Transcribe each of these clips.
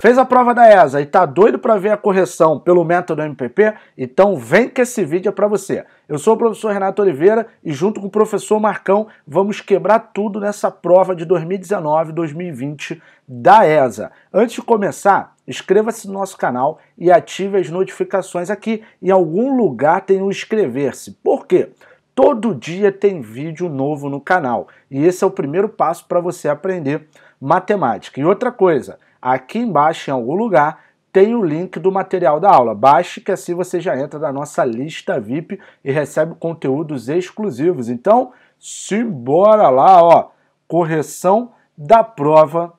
Fez a prova da ESA e tá doido para ver a correção pelo método MPP? Então vem que esse vídeo é para você. Eu sou o professor Renato Oliveira e junto com o professor Marcão vamos quebrar tudo nessa prova de 2019-2020 da ESA. Antes de começar, inscreva-se no nosso canal e ative as notificações aqui. Em algum lugar tem o um inscrever-se. Por quê? Todo dia tem vídeo novo no canal e esse é o primeiro passo para você aprender matemática. E outra coisa, Aqui embaixo, em algum lugar, tem o link do material da aula. Baixe que assim você já entra na nossa lista VIP e recebe conteúdos exclusivos. Então, simbora lá, ó. Correção da prova.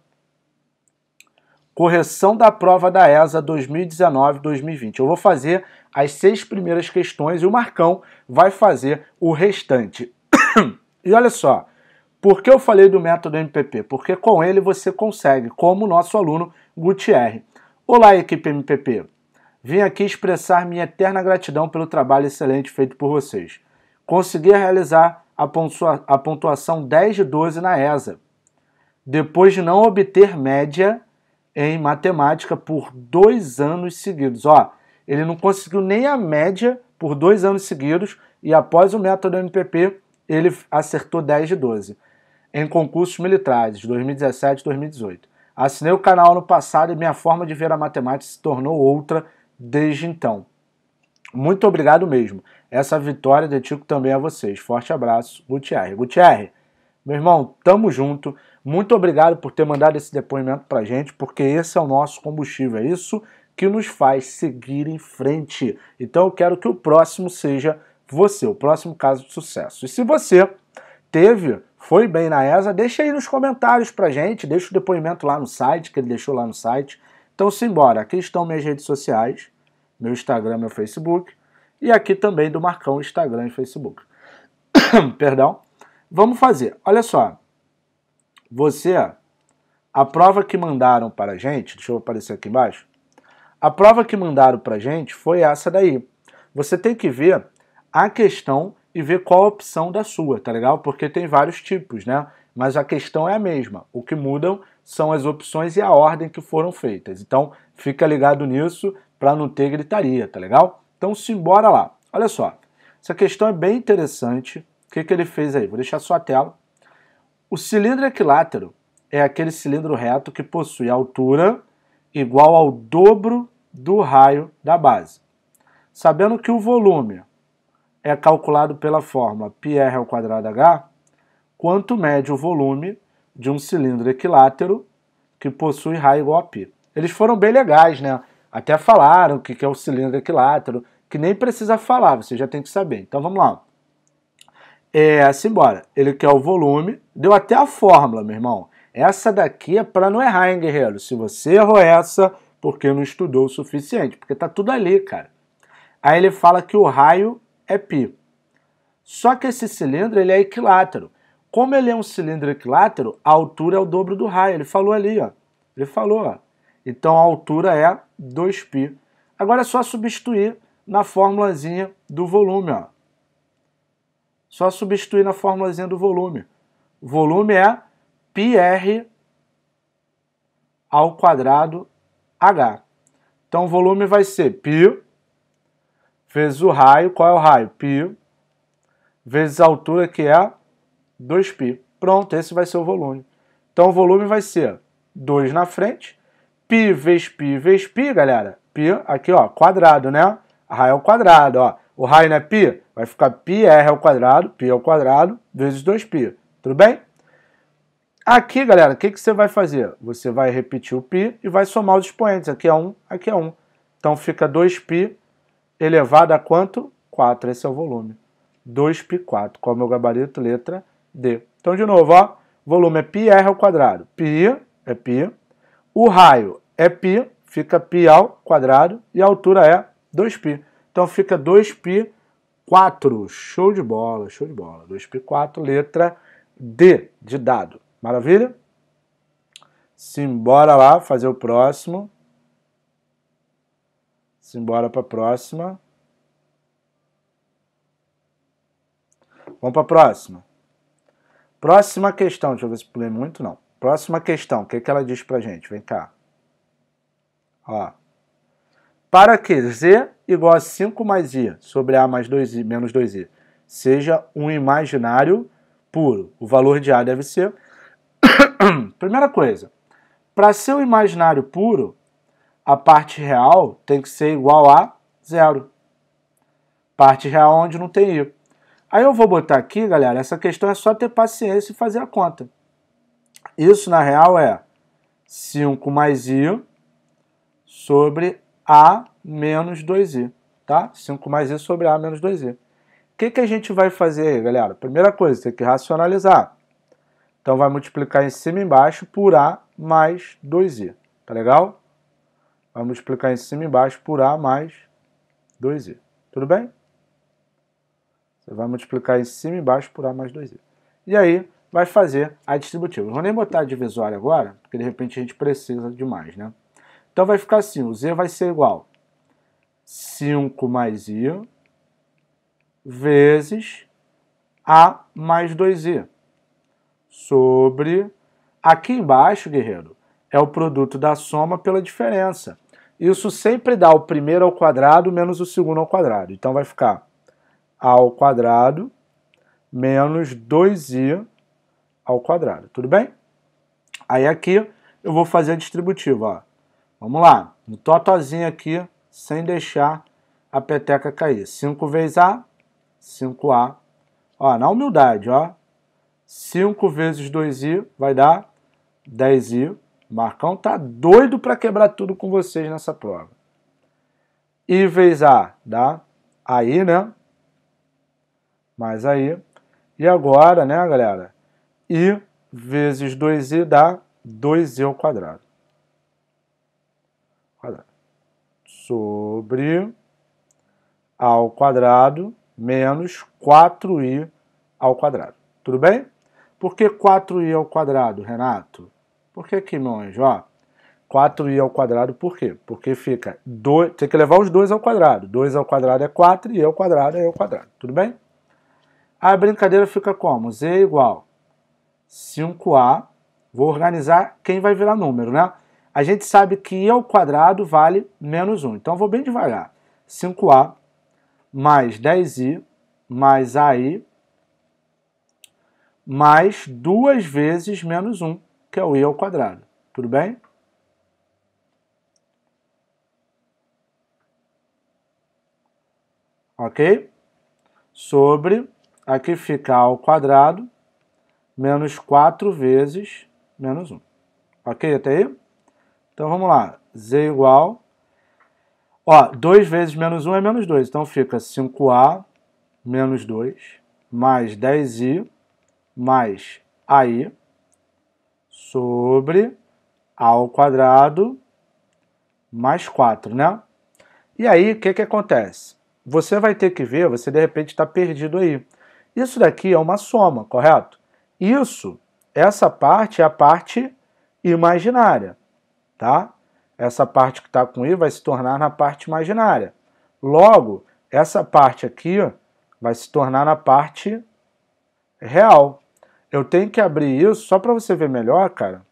Correção da prova da ESA 2019-2020. Eu vou fazer as seis primeiras questões e o Marcão vai fazer o restante. e olha só, por que eu falei do método MPP? Porque com ele você consegue, como o nosso aluno Gutierre. Olá, equipe MPP. Vim aqui expressar minha eterna gratidão pelo trabalho excelente feito por vocês. Consegui realizar a pontuação 10 de 12 na ESA, depois de não obter média em matemática por dois anos seguidos. Ó, ele não conseguiu nem a média por dois anos seguidos e após o método MPP ele acertou 10 de 12 em concursos militares, 2017 e 2018. Assinei o canal no passado e minha forma de ver a matemática se tornou outra desde então. Muito obrigado mesmo. Essa vitória dedico também a vocês. Forte abraço, Gutierre. Gutierre, meu irmão, tamo junto. Muito obrigado por ter mandado esse depoimento pra gente, porque esse é o nosso combustível, é isso que nos faz seguir em frente. Então eu quero que o próximo seja você, o próximo caso de sucesso. E se você teve foi bem na ESA, deixa aí nos comentários pra gente, deixa o depoimento lá no site, que ele deixou lá no site. Então simbora, aqui estão minhas redes sociais, meu Instagram, meu Facebook, e aqui também do Marcão, Instagram e Facebook. Perdão. Vamos fazer, olha só, você, a prova que mandaram para a gente, deixa eu aparecer aqui embaixo, a prova que mandaram para a gente foi essa daí. Você tem que ver a questão e ver qual a opção da sua, tá legal? Porque tem vários tipos, né? Mas a questão é a mesma. O que mudam são as opções e a ordem que foram feitas. Então, fica ligado nisso para não ter gritaria, tá legal? Então, simbora lá. Olha só. Essa questão é bem interessante. O que, que ele fez aí? Vou deixar só a tela. O cilindro equilátero é aquele cilindro reto que possui altura igual ao dobro do raio da base. Sabendo que o volume é calculado pela fórmula πr ao quadrado h, quanto mede o volume de um cilindro equilátero que possui raio igual a π. Eles foram bem legais, né? Até falaram o que é o cilindro equilátero, que nem precisa falar, você já tem que saber. Então vamos lá. É, embora, Ele quer o volume, deu até a fórmula, meu irmão. Essa daqui é para não errar, hein, guerreiro? Se você errou essa, porque não estudou o suficiente, porque tá tudo ali, cara. Aí ele fala que o raio é π. Só que esse cilindro ele é equilátero. Como ele é um cilindro equilátero, a altura é o dobro do raio. Ele falou ali, ó. Ele falou, ó. Então a altura é 2π. Agora é só substituir na formulazinha do volume, ó. Só substituir na formulazinha do volume. volume é πr ao quadrado h. Então o volume vai ser π vezes o raio, qual é o raio? Π, vezes a altura, que é 2π. Pronto, esse vai ser o volume. Então o volume vai ser 2 na frente, π vezes π vezes π, galera. π aqui, ó, quadrado, né? Raio ao quadrado, ó. O raio não é π? Vai ficar πr ao quadrado, π ao quadrado, vezes 2π. Tudo bem? Aqui, galera, o que, que você vai fazer? Você vai repetir o π e vai somar os expoentes. Aqui é 1, aqui é 1. Então fica 2π elevado a quanto? 4, esse é o volume. 2 π4, qual é o meu gabarito? Letra D. Então, de novo, ó, volume é πr ao quadrado. Π é π. O raio é π, fica π ao quadrado. E a altura é 2π. Então, fica 2π4. Show de bola, show de bola. 2π4, letra D, de dado. Maravilha? Simbora lá fazer o próximo. Simbora para a próxima. Vamos para a próxima. Próxima questão, deixa eu ver se pulei muito, não. Próxima questão, o que, é que ela diz a gente? Vem cá. Ó. Para que Z igual a 5 mais I sobre A mais 2I menos 2I seja um imaginário puro. O valor de A deve ser... Primeira coisa, para ser um imaginário puro, a parte real tem que ser igual a zero. Parte real onde não tem i. Aí eu vou botar aqui, galera, essa questão é só ter paciência e fazer a conta. Isso, na real, é 5 mais i sobre a menos 2i, tá? 5 mais i sobre a menos 2i. O que, que a gente vai fazer aí, galera? Primeira coisa, tem que racionalizar. Então vai multiplicar em cima e embaixo por a mais 2i, tá legal? Vamos multiplicar em cima e embaixo por A mais 2i. Tudo bem? Você vai multiplicar em cima e embaixo por A mais 2i. E aí vai fazer a distributiva. Não vou nem botar a divisória agora, porque de repente a gente precisa de mais, né? Então vai ficar assim, o Z vai ser igual 5 mais i vezes A mais 2i sobre... Aqui embaixo, guerreiro, é o produto da soma pela diferença. Isso sempre dá o primeiro ao quadrado menos o segundo ao quadrado. Então vai ficar a ao quadrado menos 2i ao quadrado, tudo bem? Aí aqui eu vou fazer a distributiva, ó. Vamos lá, no totozinho aqui, sem deixar a peteca cair. 5 vezes A, 5A. Ó, na humildade, ó. 5 vezes 2i vai dar 10i. Marcão tá doido para quebrar tudo com vocês nessa prova. vezes A, dá? Aí, né? Mais aí. E agora, né, galera? I vezes 2i dá 2i ao quadrado. Sobre ao quadrado menos 4i ao quadrado. Tudo bem? Por que 4i ao quadrado, Renato? Por que aqui longe? Ó, 4i ao quadrado, por quê? Porque fica 2, tem que levar os 2 ao quadrado. 2 ao quadrado é 4 e ao quadrado é ao quadrado, tudo bem? A brincadeira fica como? Z é igual 5a, vou organizar quem vai virar número, né? A gente sabe que i ao quadrado vale menos 1, então vou bem devagar. 5a mais 10i mais ai mais 2 vezes menos 1 que é o i ao quadrado. Tudo bem? Ok? Sobre, aqui fica ao quadrado, menos 4 vezes menos 1. Ok até aí? Então vamos lá. Z igual... Ó, 2 vezes menos 1 é menos 2, então fica 5A menos 2 mais 10i mais aí sobre ao quadrado mais 4, né? E aí, o que, que acontece? Você vai ter que ver, você de repente está perdido aí. Isso daqui é uma soma, correto? Isso, essa parte é a parte imaginária, tá? Essa parte que está com i vai se tornar na parte imaginária. Logo, essa parte aqui vai se tornar na parte real. Eu tenho que abrir isso, só para você ver melhor, cara.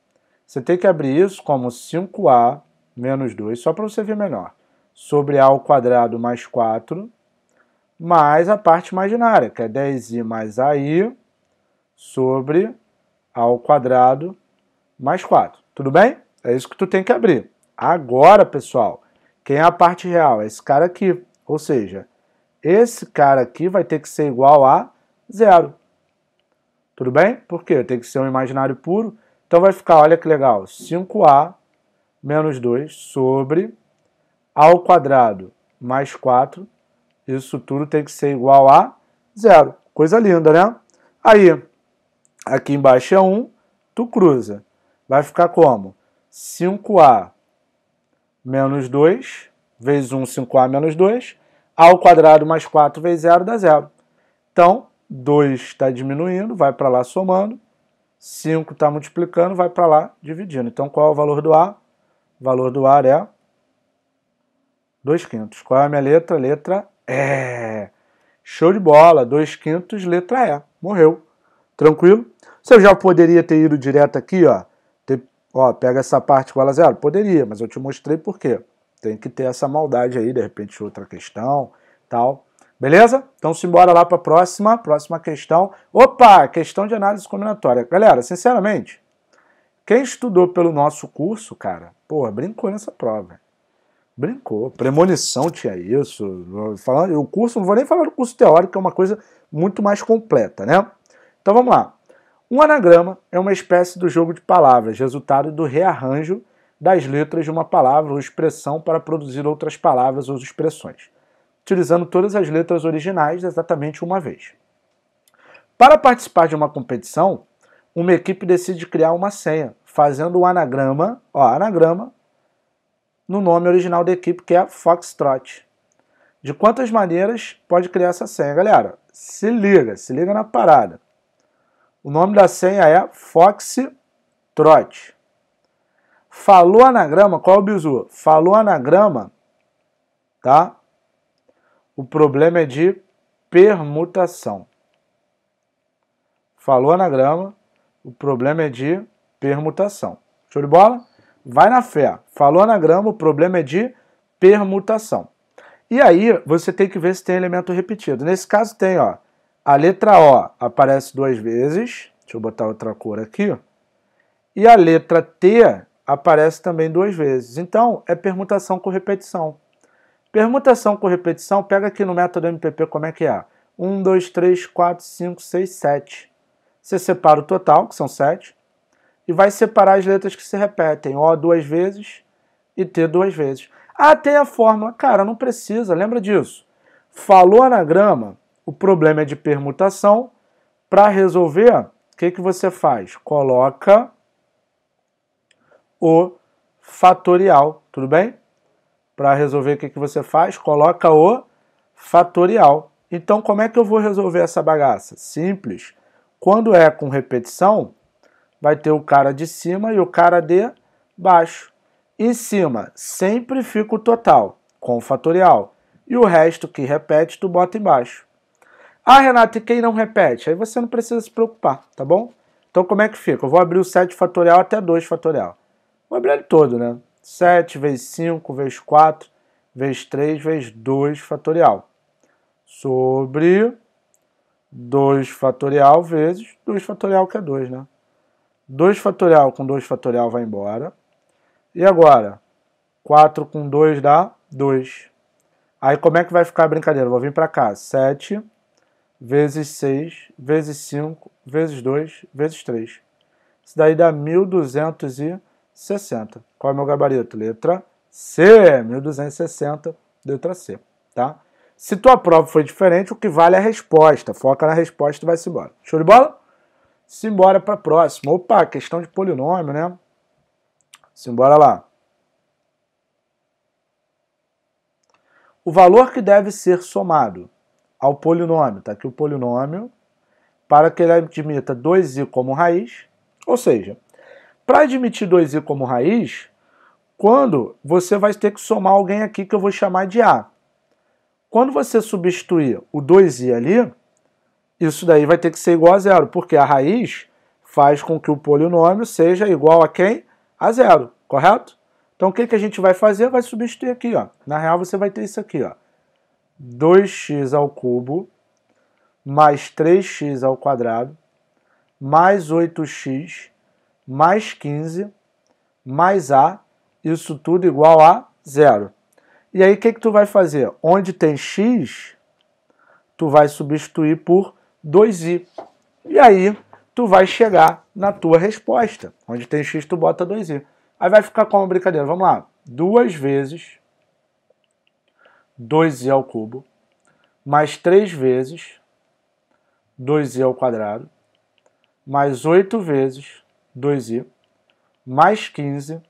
Você tem que abrir isso como 5A menos 2, só para você ver melhor. Sobre A ao quadrado mais 4, mais a parte imaginária, que é 10i mais AI sobre A ao quadrado mais 4. Tudo bem? É isso que tu tem que abrir. Agora, pessoal, quem é a parte real? É esse cara aqui. Ou seja, esse cara aqui vai ter que ser igual a zero. Tudo bem? Por quê? tem que ser um imaginário puro. Então vai ficar, olha que legal, 5A menos 2 sobre A ao quadrado mais 4. Isso tudo tem que ser igual a zero. Coisa linda, né? Aí, aqui embaixo é 1, tu cruza. Vai ficar como? 5A menos 2 vezes 1, 5A menos 2. A ao quadrado mais 4 vezes 0 dá zero. Então, 2 está diminuindo, vai para lá somando. 5 está multiplicando, vai para lá dividindo. Então, qual é o valor do A? O valor do ar é 2 quintos. Qual é a minha letra? Letra E. Show de bola, 2 quintos, letra E. Morreu. Tranquilo? Você já poderia ter ido direto aqui, ó. Ter, ó pega essa parte com ela zero? Poderia, mas eu te mostrei por quê. Tem que ter essa maldade aí, de repente outra questão, tal. Beleza? Então simbora lá para a próxima, próxima questão. Opa, questão de análise combinatória. Galera, sinceramente, quem estudou pelo nosso curso, cara, pô, brincou nessa prova. Brincou. Premonição tinha isso. Falando, o curso, não vou nem falar do curso teórico, é uma coisa muito mais completa, né? Então vamos lá. Um anagrama é uma espécie do jogo de palavras, resultado do rearranjo das letras de uma palavra ou expressão para produzir outras palavras ou expressões utilizando todas as letras originais exatamente uma vez. Para participar de uma competição, uma equipe decide criar uma senha, fazendo o um anagrama, ó, anagrama, no nome original da equipe, que é Foxtrot. De quantas maneiras pode criar essa senha, galera? Se liga, se liga na parada. O nome da senha é Foxtrot. Falou anagrama, qual é o bizu? Falou anagrama, tá? O problema é de permutação. Falou anagrama, o problema é de permutação. Show de bola? Vai na fé. Falou anagrama, o problema é de permutação. E aí você tem que ver se tem elemento repetido. Nesse caso tem, ó, a letra O aparece duas vezes. Deixa eu botar outra cor aqui. E a letra T aparece também duas vezes. Então, é permutação com repetição. Permutação com repetição, pega aqui no método MPP como é que é. 1, 2, 3, 4, 5, 6, 7. Você separa o total, que são 7, e vai separar as letras que se repetem. O duas vezes e T duas vezes. Ah, tem a fórmula. Cara, não precisa, lembra disso. Falou anagrama, o problema é de permutação. Para resolver, o que, que você faz? Coloca o fatorial, tudo bem? Para resolver o que, que você faz, coloca o fatorial. Então, como é que eu vou resolver essa bagaça? Simples. Quando é com repetição, vai ter o cara de cima e o cara de baixo. Em cima, sempre fica o total, com o fatorial. E o resto que repete, tu bota embaixo. Ah, Renato, e quem não repete? Aí você não precisa se preocupar, tá bom? Então, como é que fica? Eu vou abrir o 7 fatorial até 2 fatorial. Vou abrir ele todo, né? 7 vezes 5 vezes 4 vezes 3 vezes 2 fatorial sobre 2 fatorial vezes 2 fatorial que é 2, né? 2 fatorial com 2 fatorial vai embora. E agora, 4 com 2 dá 2. Aí como é que vai ficar a brincadeira? Vou vir para cá. 7 vezes 6 vezes 5 vezes 2 vezes 3. Isso daí dá 1230. 1260. Qual é o meu gabarito? Letra C, 1260, letra C, tá? Se tua prova foi diferente, o que vale é a resposta. Foca na resposta e vai-se embora. Show de bola? Simbora para a próxima. Opa, questão de polinômio, né? Simbora lá. O valor que deve ser somado ao polinômio, tá aqui o polinômio, para que ele admita 2i como raiz, ou seja, para admitir 2i como raiz, quando você vai ter que somar alguém aqui que eu vou chamar de A. Quando você substituir o 2i ali, isso daí vai ter que ser igual a zero, porque a raiz faz com que o polinômio seja igual a quem? A zero, correto? Então o que, que a gente vai fazer? Vai substituir aqui, ó. Na real você vai ter isso aqui, ó. 2x ao cubo mais 3x ao quadrado mais 8x mais 15, mais A, isso tudo igual a zero. E aí o que, que tu vai fazer? Onde tem x, tu vai substituir por 2i. E aí tu vai chegar na tua resposta. Onde tem x, tu bota 2i. Aí vai ficar como brincadeira. Vamos lá. Duas vezes 2i ao cubo, mais 3 vezes 2i ao quadrado, mais 8 vezes 2i, mais 15,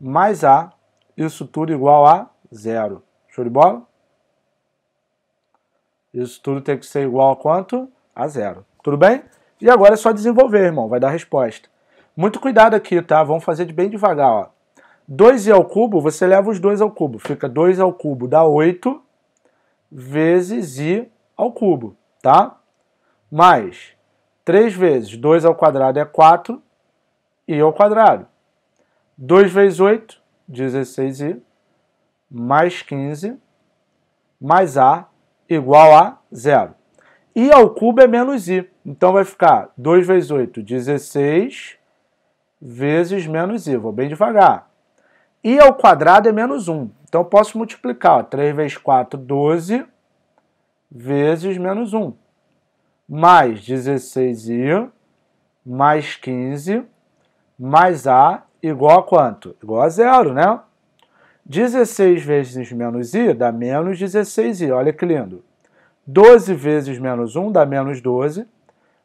mais a, isso tudo igual a zero. Show de bola? Isso tudo tem que ser igual a quanto? A zero. Tudo bem? E agora é só desenvolver, irmão. Vai dar a resposta. Muito cuidado aqui, tá? Vamos fazer de bem devagar, ó. 2i ao cubo, você leva os dois ao cubo. Fica 2 ao cubo, dá 8 vezes i ao cubo, tá? Mais 3 vezes 2 ao quadrado é 4 i ao quadrado. 2 vezes 8, 16i, mais 15, mais a, igual a zero. i ao cubo é menos i, então vai ficar 2 vezes 8, 16, vezes menos i, vou bem devagar. i ao quadrado é menos 1, então posso multiplicar, ó, 3 vezes 4, 12, vezes menos 1, mais 16i, mais 15, mais A igual a quanto? Igual a zero, né? 16 vezes menos i dá menos 16i, olha que lindo. 12 vezes menos 1 dá menos 12,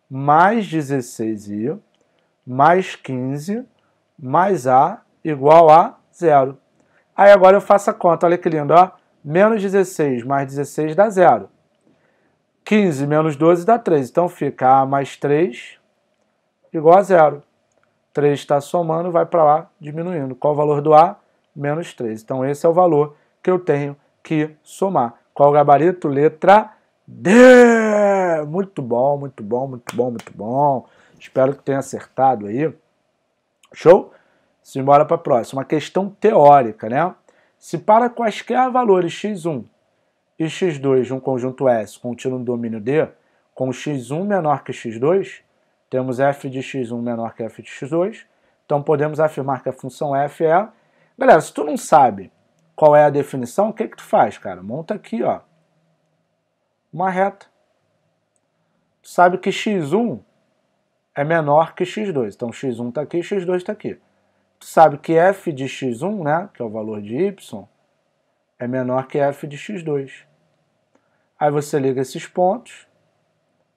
mais 16i, mais 15, mais a igual a zero. Aí agora eu faço a conta, olha que lindo, ó. Menos 16 mais 16 dá zero. 15 menos 12 dá 3, então fica a mais 3 igual a zero. 3 está somando, vai para lá diminuindo. Qual o valor do A? Menos 3. Então esse é o valor que eu tenho que somar. Qual o gabarito? Letra D! Muito bom, muito bom, muito bom, muito bom. Espero que tenha acertado aí. Show? Simbora para a próxima. Uma questão teórica, né? Se para quaisquer valores x1 e x2 de um conjunto S contínuo no domínio D, com x1 menor que x2, temos f de x1 menor que f de x2, então podemos afirmar que a função f é... Galera, se tu não sabe qual é a definição, o que que tu faz, cara? Monta aqui, ó, uma reta. Tu sabe que x1 é menor que x2, então x1 está aqui, e x2 está aqui. Tu sabe que f de x1, né, que é o valor de y, é menor que f de x2. Aí você liga esses pontos,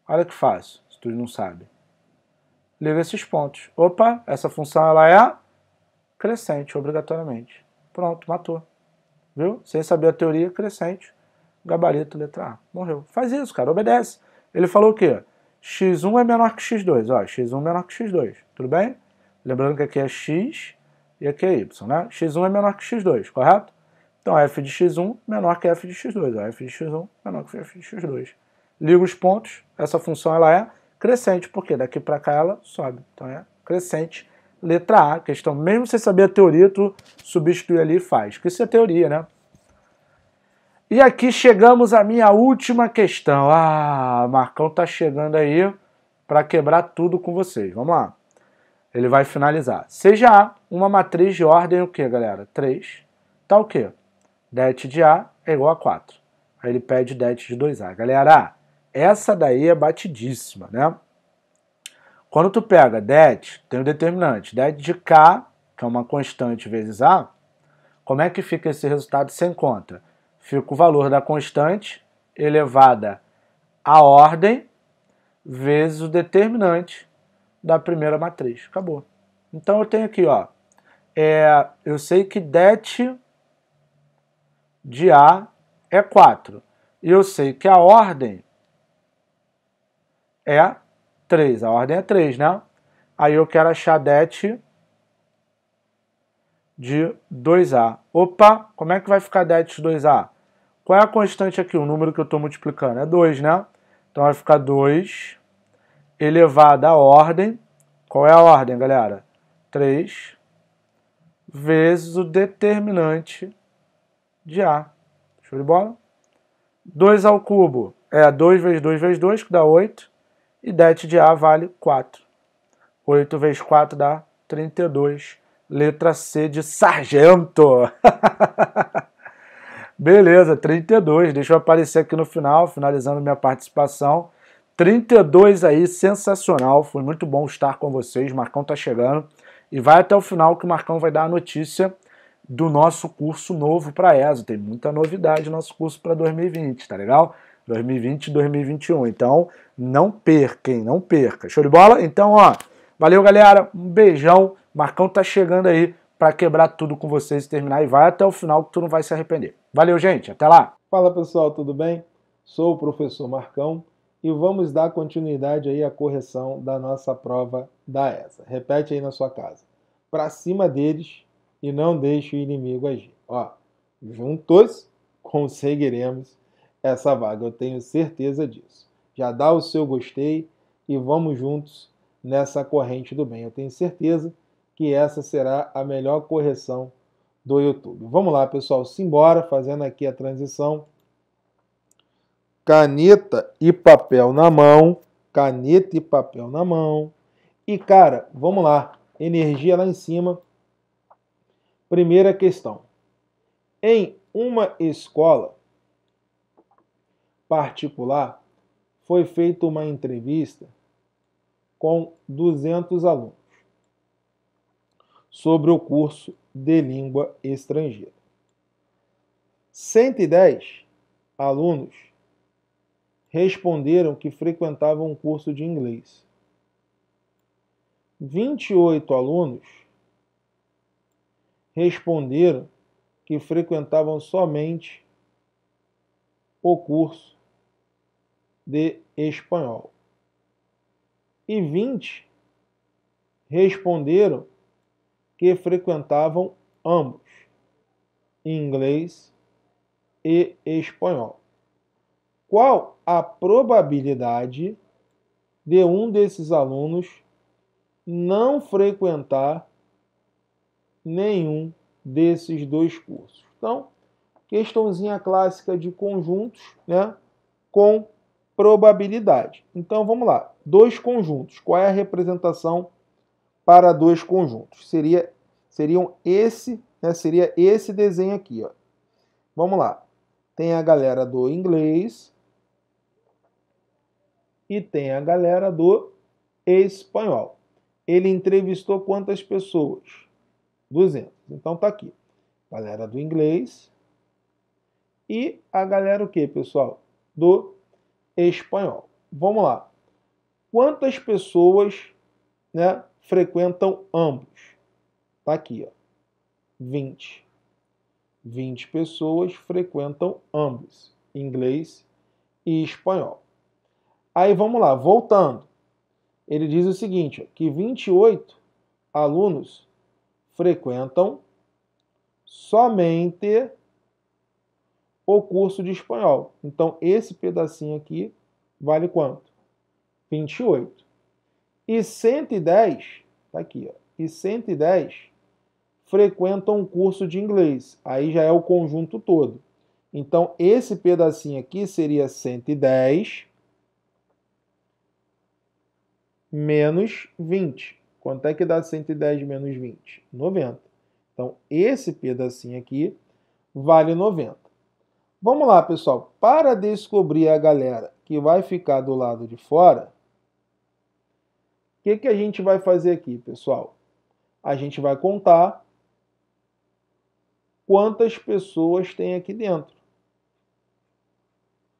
olha que fácil, se tu não sabe liga esses pontos. Opa, essa função ela é crescente, obrigatoriamente. Pronto, matou. Viu? Sem saber a teoria, crescente, gabarito, letra A. Morreu. Faz isso, cara, obedece. Ele falou o quê? x1 é menor que x2. Ó, x1 é menor que x2, tudo bem? Lembrando que aqui é x e aqui é y, né? x1 é menor que x2, correto? Então f de x1 menor que f de x2. Ó, f de x1 menor que f de x2. Liga os pontos, essa função ela é crescente, porque daqui para cá ela sobe. Então é crescente, letra A, questão, mesmo sem saber a teoria, tu substitui ali e faz, que isso é teoria, né? E aqui chegamos à minha última questão. Ah, Marcão tá chegando aí para quebrar tudo com vocês. Vamos lá. Ele vai finalizar. Seja A uma matriz de ordem o que, galera? 3. Tá o quê? Det de A é igual a 4. Aí ele pede det de 2A. Galera, essa daí é batidíssima, né? Quando tu pega det, tem o determinante, det de k, que é uma constante, vezes a, como é que fica esse resultado sem conta? Fica o valor da constante elevada à ordem vezes o determinante da primeira matriz. Acabou. Então eu tenho aqui, ó, é, eu sei que det de A é 4. E eu sei que a ordem é 3. A ordem é 3, né? Aí eu quero achar det de 2A. Opa, como é que vai ficar det de 2A? Qual é a constante aqui? O número que eu estou multiplicando é 2, né? Então vai ficar 2 elevado à ordem. Qual é a ordem, galera? 3 vezes o determinante de A. Show de bola? 2 ao cubo é 2 vezes 2 vezes 2, que dá 8 e det de A vale 4. 8 vezes 4 dá 32. Letra C de sargento. Beleza, 32. Deixa eu aparecer aqui no final, finalizando minha participação. 32 aí, sensacional. Foi muito bom estar com vocês. Marcão tá chegando. E vai até o final que o Marcão vai dar a notícia do nosso curso novo para ESO. Tem muita novidade no nosso curso para 2020, tá legal? 2020 e 2021. Então, não perquem, não perca. Show de bola? Então, ó, valeu, galera. Um beijão. Marcão tá chegando aí para quebrar tudo com vocês e terminar. E vai até o final que tu não vai se arrepender. Valeu, gente. Até lá. Fala, pessoal. Tudo bem? Sou o professor Marcão e vamos dar continuidade aí à correção da nossa prova da ESA. Repete aí na sua casa. Para cima deles e não deixe o inimigo agir. Ó, juntos conseguiremos essa vaga, eu tenho certeza disso. Já dá o seu gostei e vamos juntos nessa corrente do bem. Eu tenho certeza que essa será a melhor correção do YouTube. Vamos lá, pessoal, simbora, fazendo aqui a transição. Caneta e papel na mão, caneta e papel na mão. E cara, vamos lá, energia lá em cima. Primeira questão. Em uma escola, particular, foi feita uma entrevista com 200 alunos sobre o curso de língua estrangeira. 110 alunos responderam que frequentavam um curso de inglês. 28 alunos responderam que frequentavam somente o curso de espanhol. E 20 responderam que frequentavam ambos, inglês e espanhol. Qual a probabilidade de um desses alunos não frequentar nenhum desses dois cursos? Então, questãozinha clássica de conjuntos, né, com probabilidade. Então vamos lá, dois conjuntos. Qual é a representação para dois conjuntos? Seria seriam esse, né, seria esse desenho aqui, ó. Vamos lá. Tem a galera do inglês e tem a galera do espanhol. Ele entrevistou quantas pessoas? 200. Então tá aqui. Galera do inglês e a galera o quê, pessoal? Do espanhol. Vamos lá. Quantas pessoas né, frequentam ambos? Está aqui, ó. 20. 20 pessoas frequentam ambos, inglês e espanhol. Aí vamos lá, voltando. Ele diz o seguinte, ó, que 28 alunos frequentam somente o curso de espanhol. Então, esse pedacinho aqui vale quanto? 28. E 110, tá aqui, ó, e 110 frequentam um curso de inglês. Aí já é o conjunto todo. Então, esse pedacinho aqui seria 110 menos 20. Quanto é que dá 110 menos 20? 90. Então, esse pedacinho aqui vale 90. Vamos lá, pessoal. Para descobrir a galera que vai ficar do lado de fora, o que, que a gente vai fazer aqui, pessoal? A gente vai contar quantas pessoas tem aqui dentro.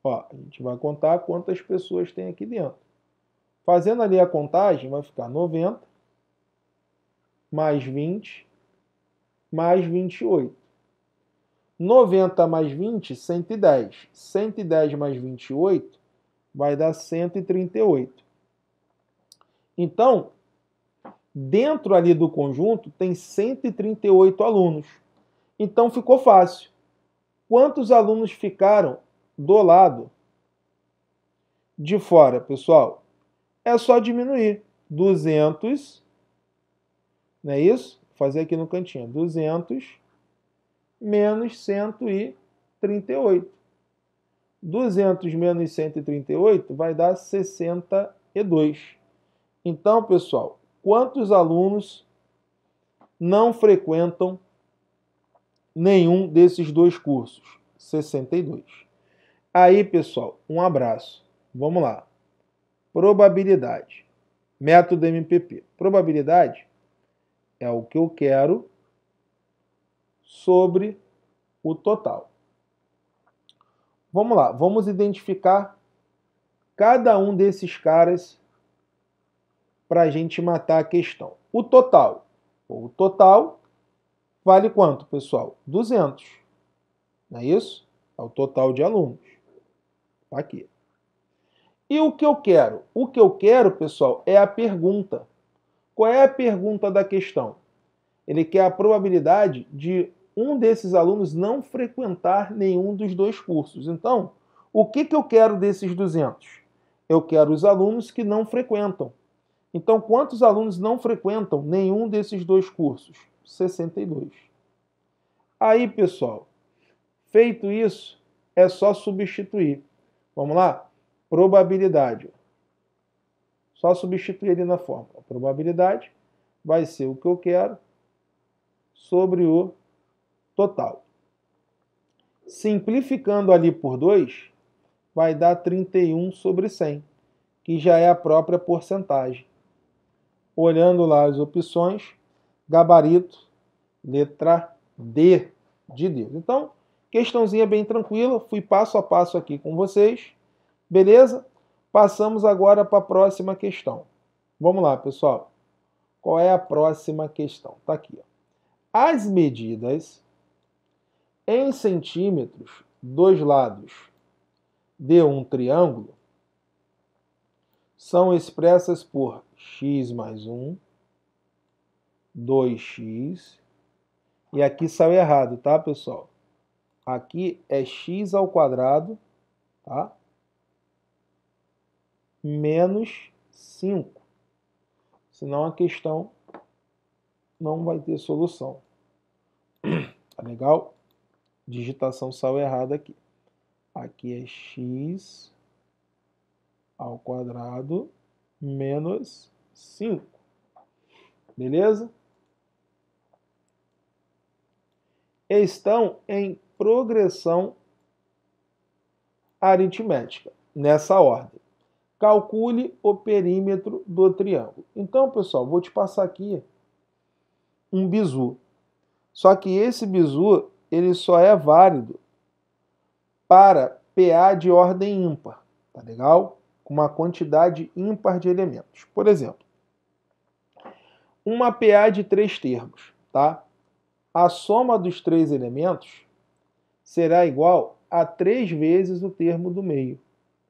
Ó, a gente vai contar quantas pessoas tem aqui dentro. Fazendo ali a contagem, vai ficar 90 mais 20 mais 28. 90 mais 20, 110. 110 mais 28 vai dar 138. Então, dentro ali do conjunto tem 138 alunos. Então ficou fácil. Quantos alunos ficaram do lado de fora, pessoal? É só diminuir. 200, não é isso? Vou fazer aqui no cantinho. 200 menos 138. 200 menos 138 vai dar 62. Então, pessoal, quantos alunos não frequentam nenhum desses dois cursos? 62. Aí, pessoal, um abraço. Vamos lá. Probabilidade. Método MPP. Probabilidade é o que eu quero sobre o total. Vamos lá, vamos identificar cada um desses caras para a gente matar a questão. O total, o total vale quanto, pessoal? 200, não é isso? É o total de alunos, Está aqui. E o que eu quero? O que eu quero, pessoal, é a pergunta. Qual é a pergunta da questão? Ele quer a probabilidade de um desses alunos não frequentar nenhum dos dois cursos. Então, o que, que eu quero desses 200? Eu quero os alunos que não frequentam. Então, quantos alunos não frequentam nenhum desses dois cursos? 62. Aí, pessoal, feito isso, é só substituir. Vamos lá? Probabilidade. Só substituir ali na fórmula. A probabilidade vai ser o que eu quero sobre o total. Simplificando ali por 2, vai dar 31 sobre 100, que já é a própria porcentagem. Olhando lá as opções, gabarito, letra D de Deus. Então, questãozinha bem tranquila, fui passo a passo aqui com vocês, beleza? Passamos agora para a próxima questão. Vamos lá, pessoal. Qual é a próxima questão? Está aqui. Ó. As medidas em centímetros dos lados de um triângulo são expressas por x mais 1, 2x, e aqui saiu errado, tá, pessoal? Aqui é x ao quadrado, tá? Menos 5. Senão a questão não vai ter solução. Tá legal? digitação saiu errada aqui. Aqui é x ao quadrado menos 5. Beleza? Estão em progressão aritmética, nessa ordem. Calcule o perímetro do triângulo. Então, pessoal, vou te passar aqui um bizu. Só que esse bizu ele só é válido para PA de ordem ímpar, tá legal? Com uma quantidade ímpar de elementos. Por exemplo, uma PA de três termos, tá? A soma dos três elementos será igual a três vezes o termo do meio.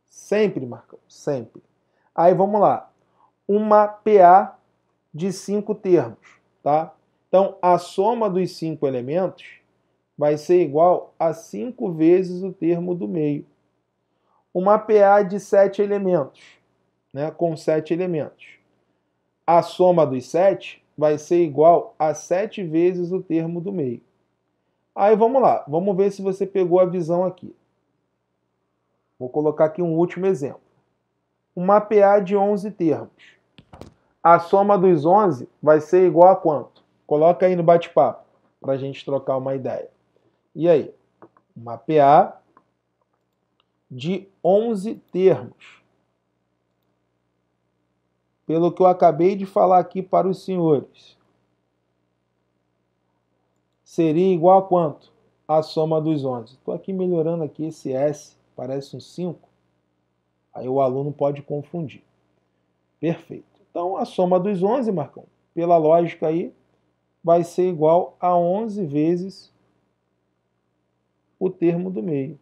Sempre, Marcão, sempre. Aí vamos lá. Uma PA de cinco termos, tá? Então, a soma dos cinco elementos vai ser igual a 5 vezes o termo do meio. Uma PA de 7 elementos, né, com 7 elementos. A soma dos 7 vai ser igual a 7 vezes o termo do meio. Aí vamos lá, vamos ver se você pegou a visão aqui. Vou colocar aqui um último exemplo. Uma PA de 11 termos. A soma dos 11 vai ser igual a quanto? Coloca aí no bate-papo para a gente trocar uma ideia. E aí? Mapear de 11 termos. Pelo que eu acabei de falar aqui para os senhores. Seria igual a quanto? A soma dos 11. Estou aqui melhorando aqui esse S, parece um 5. Aí o aluno pode confundir. Perfeito. Então, a soma dos 11, Marcão, pela lógica aí, vai ser igual a 11 vezes o termo do meio.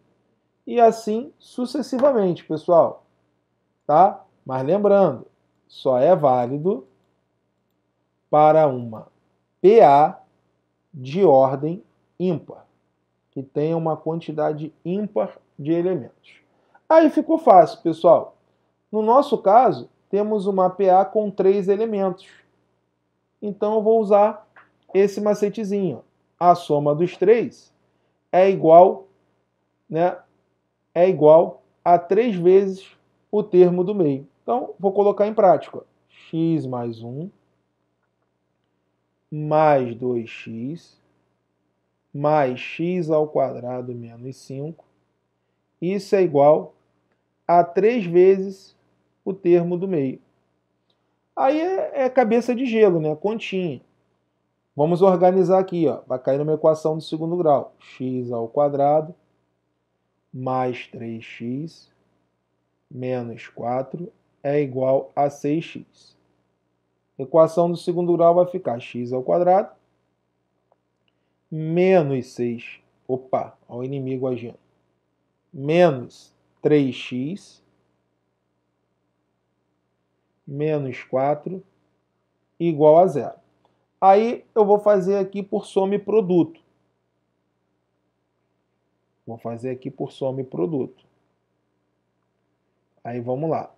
E assim sucessivamente, pessoal. Tá? Mas lembrando, só é válido para uma PA de ordem ímpar, que tenha uma quantidade ímpar de elementos. Aí ficou fácil, pessoal. No nosso caso, temos uma PA com três elementos. Então eu vou usar esse macetezinho. A soma dos três é igual, né, é igual a 3 vezes o termo do meio. Então, vou colocar em prática. x mais 1 mais 2x mais x ao quadrado menos 5. Isso é igual a 3 vezes o termo do meio. Aí é, é cabeça de gelo, né? Continha. Vamos organizar aqui, ó. vai cair numa equação do segundo grau. x ao quadrado mais 3x menos 4 é igual a 6x. Equação do segundo grau vai ficar x ao quadrado menos 6. Opa, ao o inimigo agindo. Menos 3x menos 4 igual a zero. Aí eu vou fazer aqui por some produto. Vou fazer aqui por some produto. Aí vamos lá.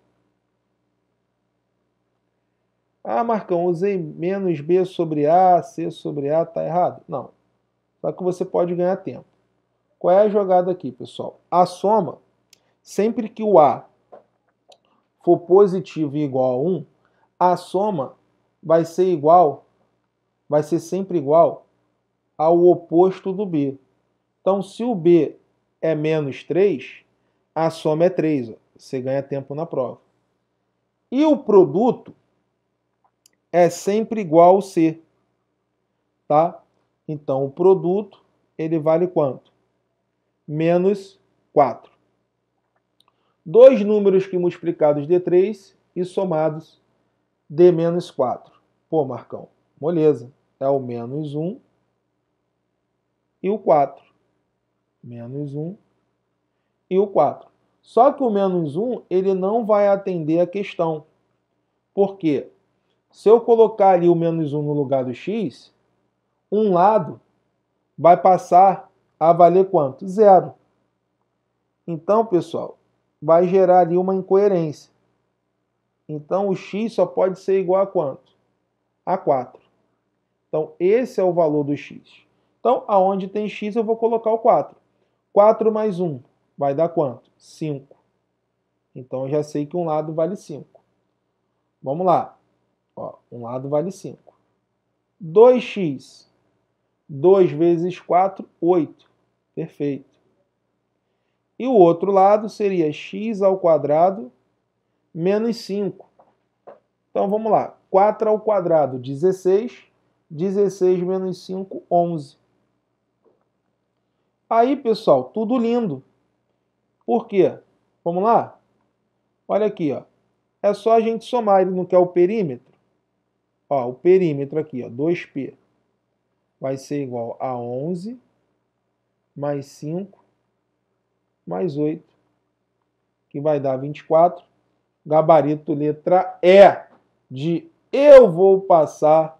Ah, Marcão, usei menos B sobre A, C sobre A, tá errado? Não. Só que você pode ganhar tempo. Qual é a jogada aqui, pessoal? A soma, sempre que o A for positivo e igual a 1, a soma vai ser igual vai ser sempre igual ao oposto do B. Então, se o B é menos 3, a soma é 3. Ó. Você ganha tempo na prova. E o produto é sempre igual ao C. Tá? Então, o produto ele vale quanto? Menos 4. Dois números que multiplicados de 3 e somados de menos 4. Pô, Marcão, moleza é o menos 1 e o 4. Menos 1 e o 4. Só que o menos 1 ele não vai atender a questão. Por quê? Se eu colocar ali o menos 1 no lugar do x, um lado vai passar a valer quanto? Zero. Então, pessoal, vai gerar ali uma incoerência. Então, o x só pode ser igual a quanto? A 4. Então, esse é o valor do x. Então, aonde tem x, eu vou colocar o 4. 4 mais 1 vai dar quanto? 5. Então, eu já sei que um lado vale 5. Vamos lá. Ó, um lado vale 5. 2x. 2 vezes 4, 8. Perfeito. E o outro lado seria x ao quadrado menos 5. Então vamos lá. 4 ao quadrado, 16. 16 menos 5, 11. Aí, pessoal, tudo lindo. Por quê? Vamos lá? Olha aqui, ó. É só a gente somar, ele não quer o perímetro. Ó, o perímetro aqui, ó, 2 p vai ser igual a 11 mais 5 mais 8, que vai dar 24. Gabarito letra E de eu vou passar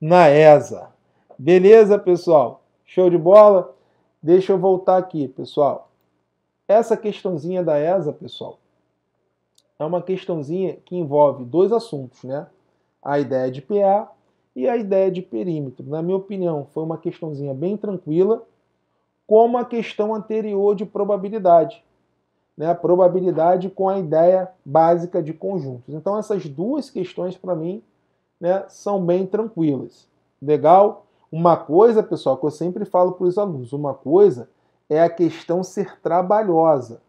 na ESA. Beleza, pessoal? Show de bola? Deixa eu voltar aqui, pessoal. Essa questãozinha da ESA, pessoal, é uma questãozinha que envolve dois assuntos, né? A ideia de PA e a ideia de perímetro. Na minha opinião, foi uma questãozinha bem tranquila, como a questão anterior de probabilidade, né? Probabilidade com a ideia básica de conjuntos. Então, essas duas questões para mim né, são bem tranquilas. Legal? Uma coisa, pessoal, que eu sempre falo para os alunos, uma coisa é a questão ser trabalhosa,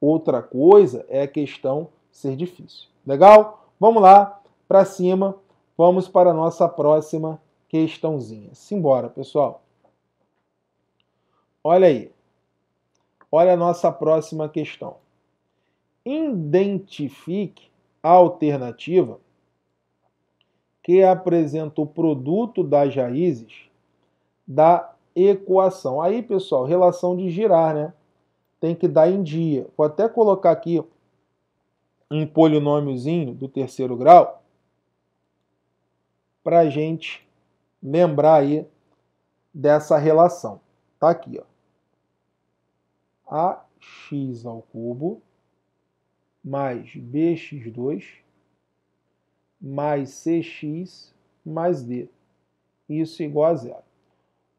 outra coisa é a questão ser difícil. Legal? Vamos lá, para cima, vamos para a nossa próxima questãozinha. Simbora, pessoal. Olha aí. Olha a nossa próxima questão. Identifique a alternativa que apresenta o produto das raízes da equação. Aí, pessoal, relação de girar, né? Tem que dar em dia. Vou até colocar aqui um polinômiozinho do terceiro grau para a gente lembrar aí dessa relação. Tá aqui, ó. AX ao cubo mais BX2 mais CX mais D. Isso igual a zero.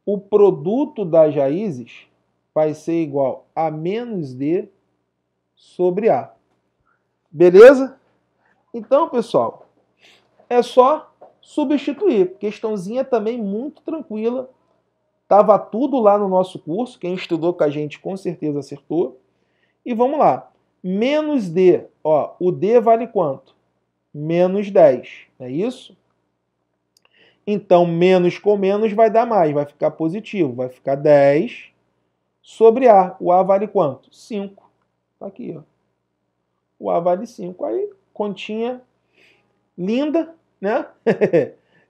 O produto das raízes vai ser igual a menos D sobre A. Beleza? Então, pessoal, é só substituir. Questãozinha também muito tranquila. Tava tudo lá no nosso curso. Quem estudou com a gente com certeza acertou. E vamos lá. Menos D. Ó, o D vale quanto? menos 10, é isso? Então, menos com menos vai dar mais, vai ficar positivo, vai ficar 10 sobre A. O A vale quanto? 5. Está aqui, ó. O A vale 5. Aí, continha linda, né?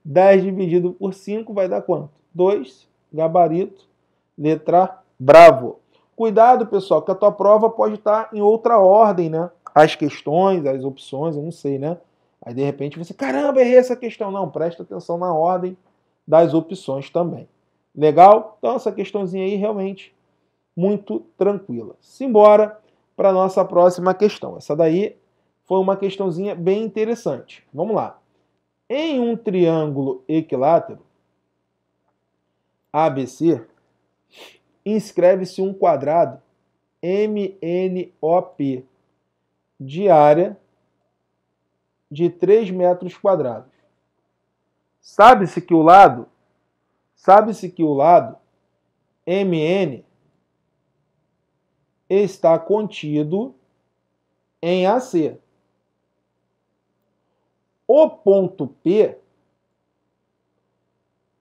10 dividido por 5 vai dar quanto? 2, gabarito, letra bravo. Cuidado, pessoal, que a tua prova pode estar em outra ordem, né? As questões, as opções, eu não sei, né? Aí de repente você, caramba, errei essa questão. Não, presta atenção na ordem das opções também. Legal? Então essa questãozinha aí realmente muito tranquila. Simbora para a nossa próxima questão. Essa daí foi uma questãozinha bem interessante. Vamos lá. Em um triângulo equilátero, ABC, inscreve-se um quadrado MNOP de área de 3 metros quadrados. Sabe-se que o lado, sabe-se que o lado MN está contido em AC. O ponto P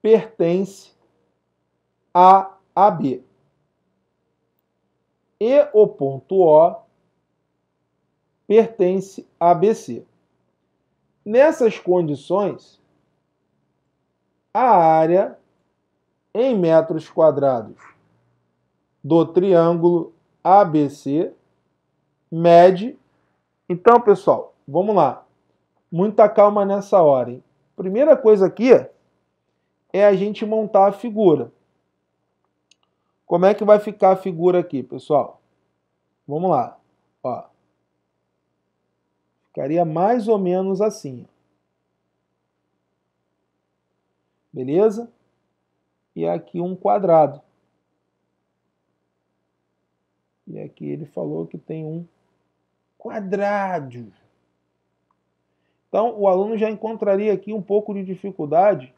pertence a AB. E o ponto O pertence a BC. Nessas condições, a área em metros quadrados do triângulo ABC mede. Então, pessoal, vamos lá. Muita calma nessa hora. Hein? Primeira coisa aqui é a gente montar a figura. Como é que vai ficar a figura aqui, pessoal? Vamos lá. Ó. Ficaria mais ou menos assim. Beleza? E aqui um quadrado. E aqui ele falou que tem um quadrado. Então, o aluno já encontraria aqui um pouco de dificuldade,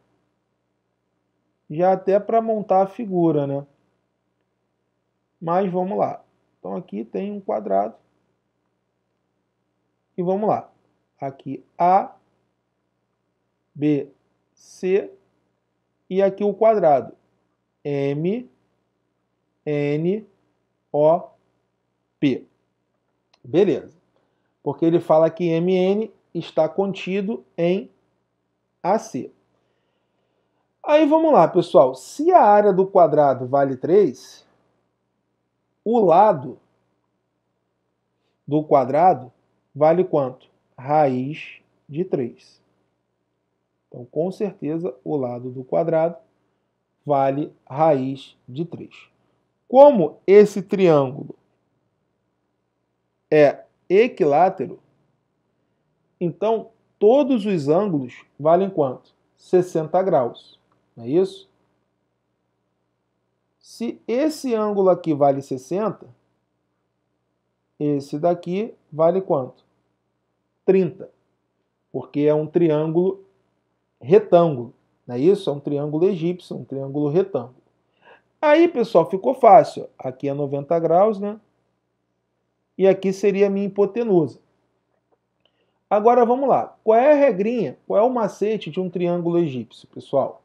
já até para montar a figura, né? Mas vamos lá. Então, aqui tem um quadrado. E vamos lá. Aqui A, B, C e aqui o quadrado. M, N, O, P. Beleza. Porque ele fala que MN está contido em AC. Aí vamos lá, pessoal. Se a área do quadrado vale 3, o lado do quadrado vale quanto? Raiz de 3. Então, com certeza, o lado do quadrado vale raiz de 3. Como esse triângulo é equilátero, então todos os ângulos valem quanto? 60 graus, não é isso? Se esse ângulo aqui vale 60, esse daqui vale quanto? 30. Porque é um triângulo retângulo. Não é isso? É um triângulo egípcio, um triângulo retângulo. Aí, pessoal, ficou fácil. Aqui é 90 graus, né? E aqui seria a minha hipotenusa. Agora vamos lá. Qual é a regrinha? Qual é o macete de um triângulo egípcio, pessoal?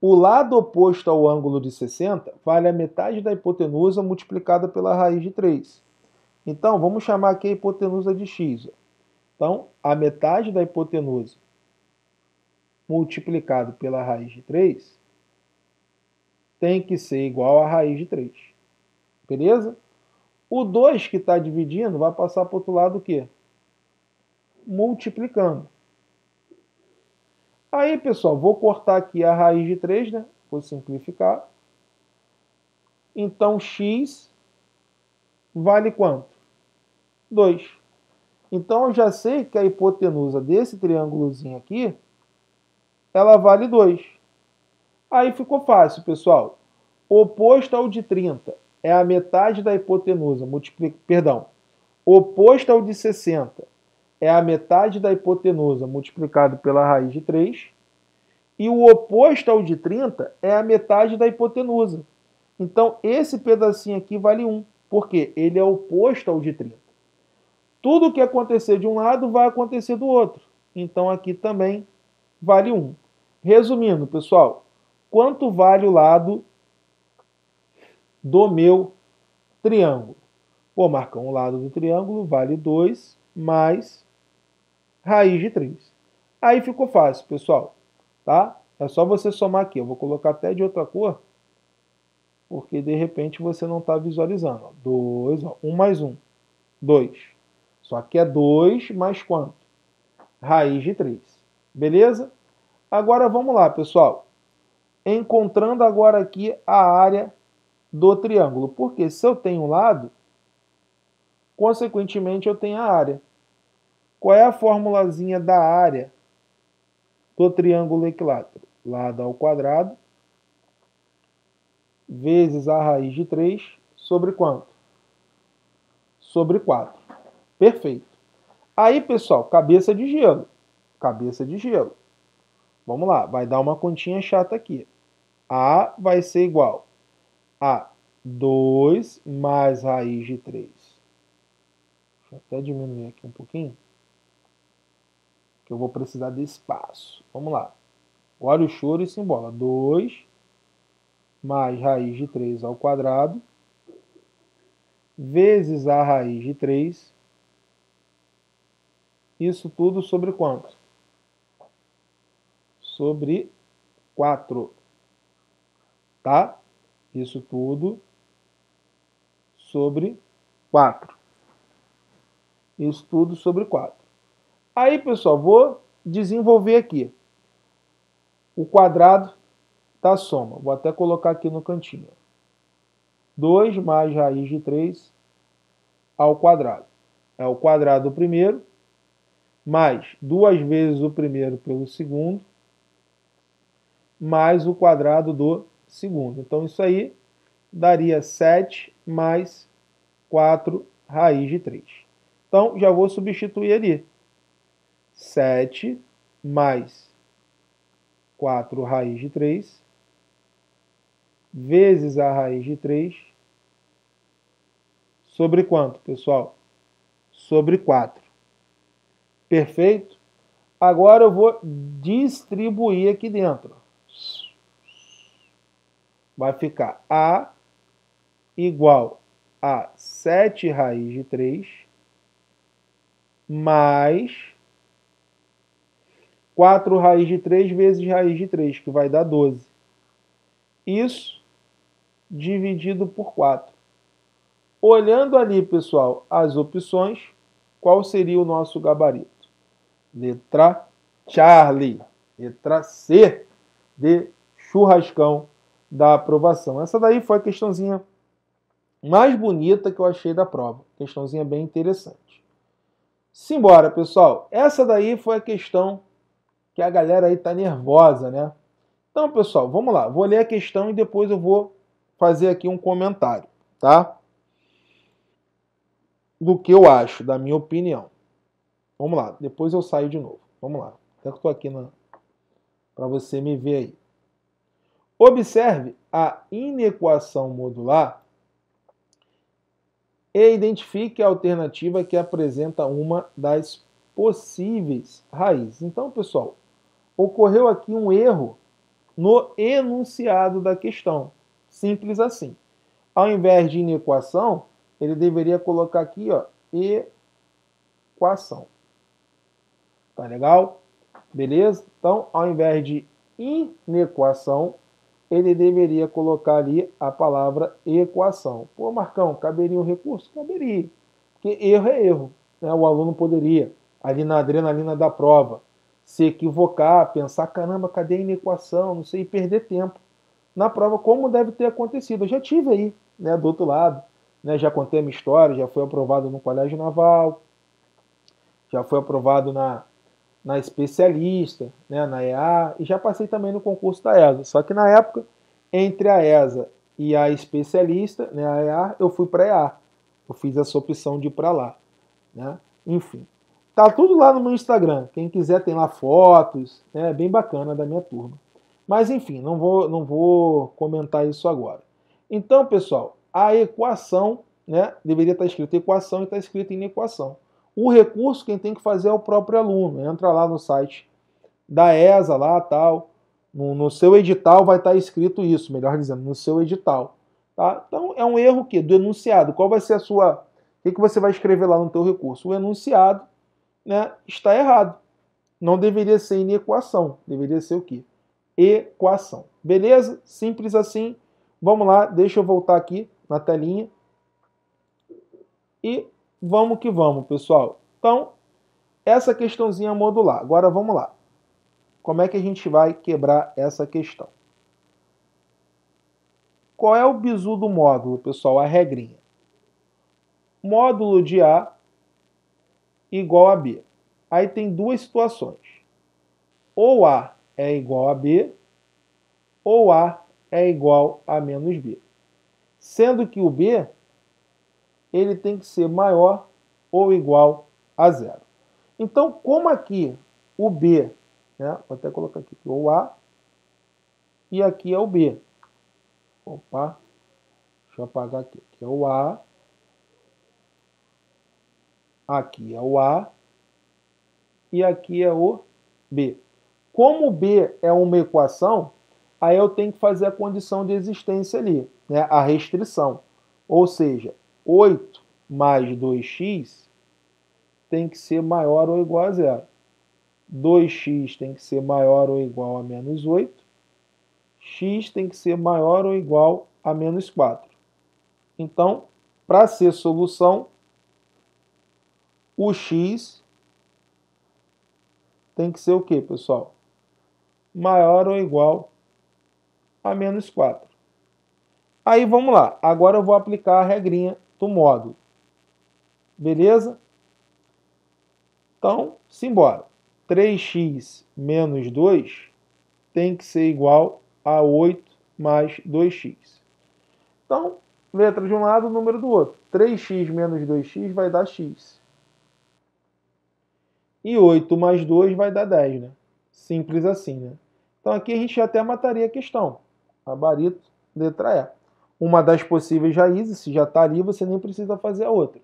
O lado oposto ao ângulo de 60 vale a metade da hipotenusa multiplicada pela raiz de 3. Então, vamos chamar aqui a hipotenusa de x. Então, a metade da hipotenusa multiplicado pela raiz de 3 tem que ser igual à raiz de 3. Beleza? O 2 que está dividindo vai passar para o outro lado o quê? Multiplicando. Aí, pessoal, vou cortar aqui a raiz de 3, né? Vou simplificar. Então, x vale quanto? 2. Então, eu já sei que a hipotenusa desse triângulozinho aqui, ela vale 2. Aí ficou fácil, pessoal. O oposto ao de 30 é a metade da hipotenusa, multiplica, perdão, oposto ao de 60 é a metade da hipotenusa multiplicado pela raiz de 3, e o oposto ao de 30 é a metade da hipotenusa. Então, esse pedacinho aqui vale 1, Por quê? ele é oposto ao de 30. Tudo que acontecer de um lado vai acontecer do outro. Então aqui também vale 1. Resumindo, pessoal, quanto vale o lado do meu triângulo? Pô, Marcão, o lado do triângulo vale 2 mais raiz de 3. Aí ficou fácil, pessoal, tá? É só você somar aqui. Eu vou colocar até de outra cor, porque de repente você não está visualizando. 2, 1 mais 1, 2. Só que é 2 mais quanto? Raiz de 3. Beleza? Agora vamos lá, pessoal. Encontrando agora aqui a área do triângulo. Porque se eu tenho um lado, consequentemente eu tenho a área. Qual é a formulazinha da área do triângulo equilátero? Lado ao quadrado vezes a raiz de 3 sobre quanto? Sobre 4. Perfeito. Aí, pessoal, cabeça de gelo. Cabeça de gelo. Vamos lá, vai dar uma continha chata aqui. A vai ser igual a 2 mais raiz de 3. Deixa eu até diminuir aqui um pouquinho. Que eu vou precisar de espaço. Vamos lá. Olha o choro e simbola. 2 mais raiz de 3 ao quadrado vezes a raiz de 3 isso tudo sobre quanto? Sobre 4. Tá? Isso tudo sobre 4. Isso tudo sobre 4. Aí, pessoal, vou desenvolver aqui o quadrado da soma. Vou até colocar aqui no cantinho. 2 mais raiz de 3 ao quadrado. É o quadrado do primeiro mais duas vezes o primeiro pelo segundo, mais o quadrado do segundo. Então, isso aí daria 7 mais 4 raiz de 3. Então, já vou substituir ali. 7 mais 4 raiz de 3 vezes a raiz de 3 sobre quanto, pessoal? Sobre 4. Perfeito? Agora eu vou distribuir aqui dentro. Vai ficar A igual a 7 raiz de 3 mais 4 raiz de 3 vezes raiz de 3, que vai dar 12. Isso dividido por 4. Olhando ali, pessoal, as opções, qual seria o nosso gabarito? Letra Charlie. Letra C de churrascão da aprovação. Essa daí foi a questãozinha mais bonita que eu achei da prova. Questãozinha bem interessante. Simbora, pessoal. Essa daí foi a questão que a galera aí tá nervosa, né? Então, pessoal, vamos lá. Vou ler a questão e depois eu vou fazer aqui um comentário, tá? Do que eu acho, da minha opinião. Vamos lá, depois eu saio de novo. Vamos lá. Até que eu estou aqui na... para você me ver aí. Observe a inequação modular e identifique a alternativa que apresenta uma das possíveis raízes. Então, pessoal, ocorreu aqui um erro no enunciado da questão. Simples assim. Ao invés de inequação, ele deveria colocar aqui ó, equação. Tá legal? Beleza? Então, ao invés de inequação, ele deveria colocar ali a palavra equação. Pô, Marcão, caberia um recurso? Caberia. Porque erro é erro. Né? O aluno poderia, ali na adrenalina da prova, se equivocar, pensar, caramba, cadê a inequação? Não sei, e perder tempo na prova, como deve ter acontecido. Eu já tive aí, né, do outro lado. Né? Já contei a minha história, já foi aprovado no Colégio Naval, já foi aprovado na na especialista, né, na EA, e já passei também no concurso da ESA. Só que na época, entre a ESA e a especialista, né, a EA, eu fui para a EA. Eu fiz essa opção de ir para lá. Né? Enfim, tá tudo lá no meu Instagram. Quem quiser tem lá fotos, né, é bem bacana da minha turma. Mas enfim, não vou, não vou comentar isso agora. Então, pessoal, a equação, né, deveria estar tá escrito equação e está escrito inequação. O recurso quem tem que fazer é o próprio aluno. Entra lá no site da ESA, lá tal. No, no seu edital vai estar tá escrito isso, melhor dizendo, no seu edital. Tá? Então é um erro que do enunciado. Qual vai ser a sua? O que, que você vai escrever lá no teu recurso? O enunciado, né, está errado. Não deveria ser inequação. Deveria ser o quê? Equação. Beleza? Simples assim. Vamos lá. Deixa eu voltar aqui na telinha e Vamos que vamos, pessoal. Então, essa questãozinha modular. Agora vamos lá. Como é que a gente vai quebrar essa questão? Qual é o bizu do módulo, pessoal? A regrinha. Módulo de A igual a B. Aí tem duas situações. Ou A é igual a B, ou A é igual a menos B. Sendo que o B ele tem que ser maior ou igual a zero. Então, como aqui o B, né, vou até colocar aqui o A, e aqui é o B. Opa, deixa eu apagar aqui. Aqui é o A, aqui é o A, e aqui é o B. Como o B é uma equação, aí eu tenho que fazer a condição de existência ali, né, a restrição. Ou seja, 8 mais 2x tem que ser maior ou igual a zero. 2x tem que ser maior ou igual a menos 8. x tem que ser maior ou igual a menos 4. Então, para ser solução, o x tem que ser o quê, pessoal? Maior ou igual a menos 4. Aí vamos lá. Agora eu vou aplicar a regrinha do módulo. Beleza? Então, simbora. 3x menos 2 tem que ser igual a 8 mais 2x. Então, letra de um lado, número do outro. 3x menos 2x vai dar x. E 8 mais 2 vai dar 10, né? Simples assim, né? Então aqui a gente até mataria a questão. Gabarito, letra E uma das possíveis raízes, se já está ali, você nem precisa fazer a outra.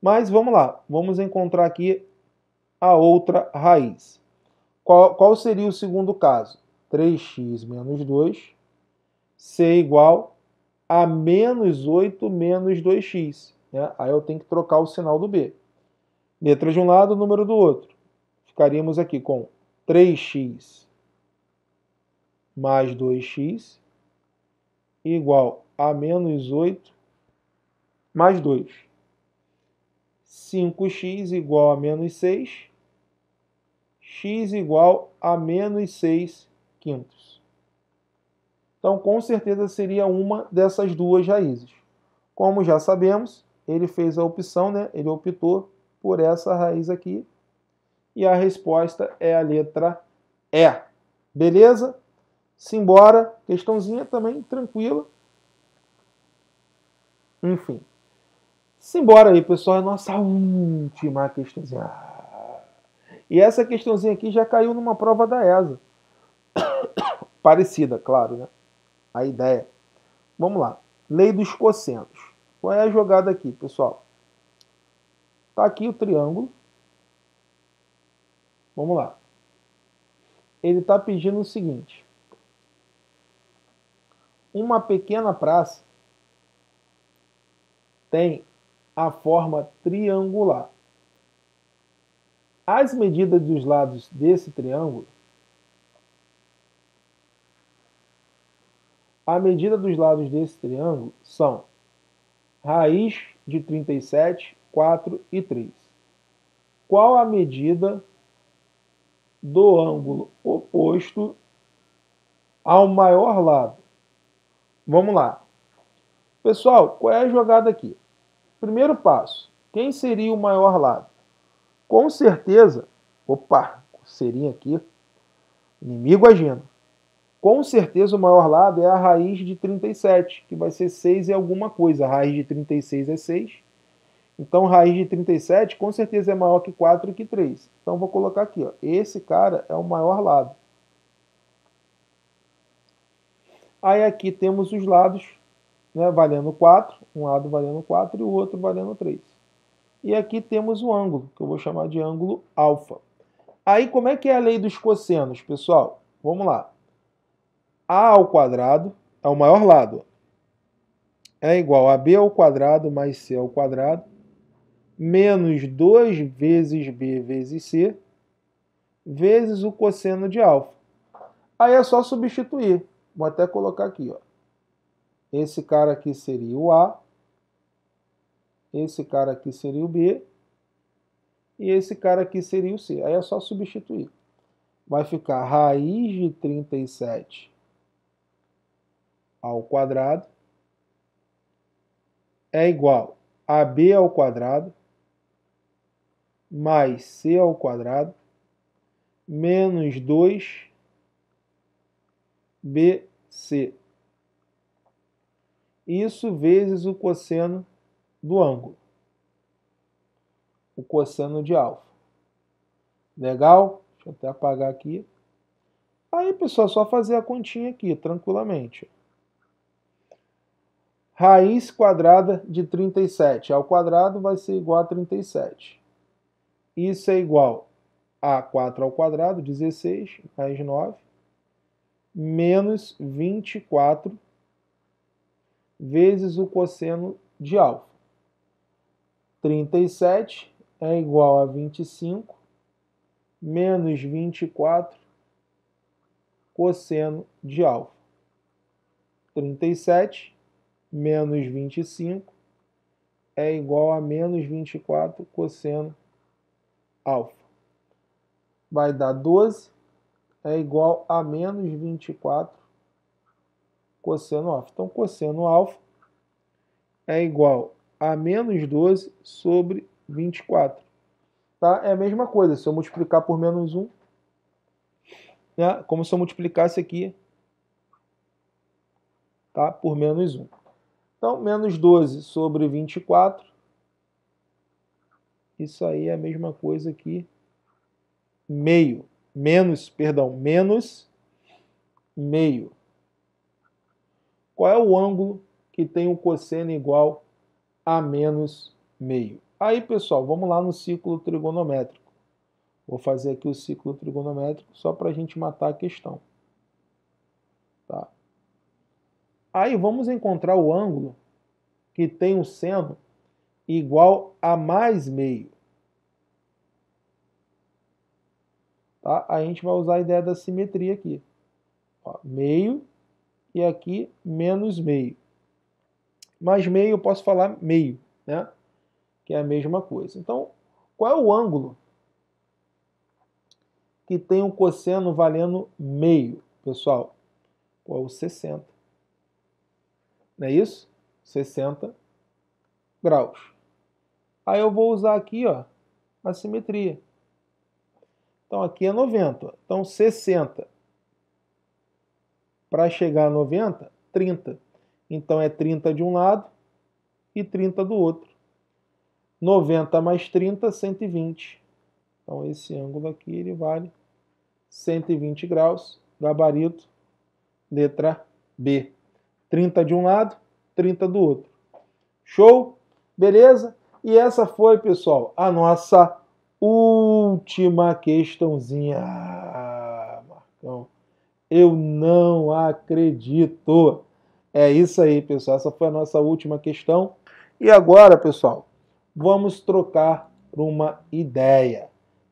Mas vamos lá, vamos encontrar aqui a outra raiz. Qual, qual seria o segundo caso? 3x menos 2 ser igual a menos 8 menos 2x. Né? Aí eu tenho que trocar o sinal do B. Letra de um lado, número do outro. Ficaríamos aqui com 3x mais 2x igual a menos 8 mais 2. 5x igual a menos 6. x igual a menos 6 quintos. Então, com certeza, seria uma dessas duas raízes. Como já sabemos, ele fez a opção, né? ele optou por essa raiz aqui. E a resposta é a letra E. Beleza? Simbora. Questãozinha também tranquila. Enfim. Simbora aí, pessoal. É nossa última questãozinha. E essa questãozinha aqui já caiu numa prova da ESA. Parecida, claro, né? A ideia. Vamos lá. Lei dos cossenos. Qual é a jogada aqui, pessoal? Tá aqui o triângulo. Vamos lá. Ele está pedindo o seguinte: uma pequena praça tem a forma triangular. As medidas dos lados desse triângulo, a medida dos lados desse triângulo são raiz de 37, 4 e 3. Qual a medida do ângulo oposto ao maior lado? Vamos lá. Pessoal, qual é a jogada aqui? Primeiro passo: quem seria o maior lado? Com certeza, opa, seria aqui, inimigo agindo. Com certeza o maior lado é a raiz de 37, que vai ser 6 e alguma coisa. A raiz de 36 é 6. Então, raiz de 37 com certeza é maior que 4 e que 3. Então, vou colocar aqui. Ó. Esse cara é o maior lado. Aí aqui temos os lados né, valendo 4, um lado valendo 4 e o outro valendo 3. E aqui temos o ângulo, que eu vou chamar de ângulo alfa. Aí como é que é a lei dos cossenos, pessoal? Vamos lá. A ao quadrado é o maior lado. É igual a b ao quadrado mais c ao quadrado menos 2 vezes b vezes c vezes o cosseno de alfa. Aí é só substituir. Vou até colocar aqui, ó. Esse cara aqui seria o A. Esse cara aqui seria o B. E esse cara aqui seria o C. Aí é só substituir. Vai ficar raiz de 37 ao quadrado é igual a b ao quadrado mais c ao quadrado menos 2 bc isso vezes o cosseno do ângulo, o cosseno de alfa. Legal? Deixa eu até apagar aqui. Aí, pessoal, só fazer a continha aqui, tranquilamente. Raiz quadrada de 37 ao quadrado vai ser igual a 37. Isso é igual a 4 ao quadrado, 16, mais 9, menos 24 vezes o cosseno de alfa. 37 é igual a 25 menos 24 cosseno de alfa. 37 menos 25 é igual a menos 24 cosseno alfa. Vai dar 12 é igual a menos 24 cosseno alfa. Então, cosseno alfa é igual a menos 12 sobre 24. Tá? É a mesma coisa, se eu multiplicar por menos 1, né? como se eu multiplicasse aqui tá? por menos 1. Então, menos 12 sobre 24, isso aí é a mesma coisa que meio, menos, perdão, menos meio. Qual é o ângulo que tem um cosseno igual a menos meio? Aí, pessoal, vamos lá no ciclo trigonométrico. Vou fazer aqui o ciclo trigonométrico só para a gente matar a questão. Tá? Aí vamos encontrar o ângulo que tem um seno igual a mais meio. Tá? A gente vai usar a ideia da simetria aqui. Ó, meio e aqui menos meio. Mais meio eu posso falar meio, né? Que é a mesma coisa. Então, qual é o ângulo que tem um cosseno valendo meio, pessoal? Qual é o 60. Não é isso? 60 graus. Aí eu vou usar aqui, ó, a simetria. Então aqui é 90. Então 60 para chegar a 90, 30. Então é 30 de um lado e 30 do outro. 90 mais 30, 120. Então esse ângulo aqui ele vale 120 graus, gabarito, letra B. 30 de um lado, 30 do outro. Show? Beleza? E essa foi, pessoal, a nossa última questãozinha. Ah, Marcão, eu não acredito. É isso aí, pessoal. Essa foi a nossa última questão. E agora, pessoal, vamos trocar uma ideia.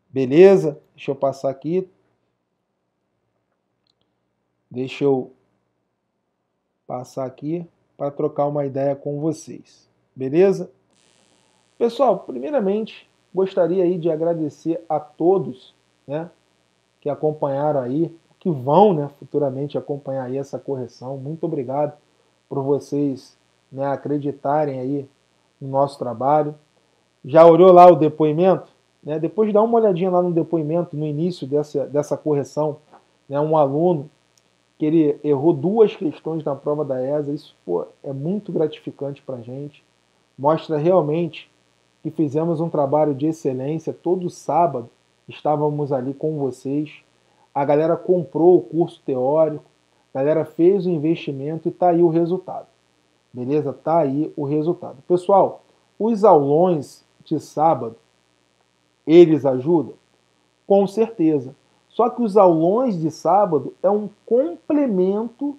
Beleza? Deixa eu passar aqui. Deixa eu passar aqui para trocar uma ideia com vocês. Beleza? Pessoal, primeiramente, gostaria aí de agradecer a todos, né, que acompanharam aí que vão né, futuramente acompanhar aí essa correção. Muito obrigado por vocês né, acreditarem aí no nosso trabalho. Já olhou lá o depoimento? Né, depois dá uma olhadinha lá no depoimento, no início dessa, dessa correção, né, um aluno que ele errou duas questões na prova da ESA, isso pô, é muito gratificante para a gente, mostra realmente que fizemos um trabalho de excelência, todo sábado estávamos ali com vocês, a galera comprou o curso teórico, a galera fez o investimento e tá aí o resultado. Beleza? Tá aí o resultado. Pessoal, os aulões de sábado, eles ajudam? Com certeza. Só que os aulões de sábado é um complemento,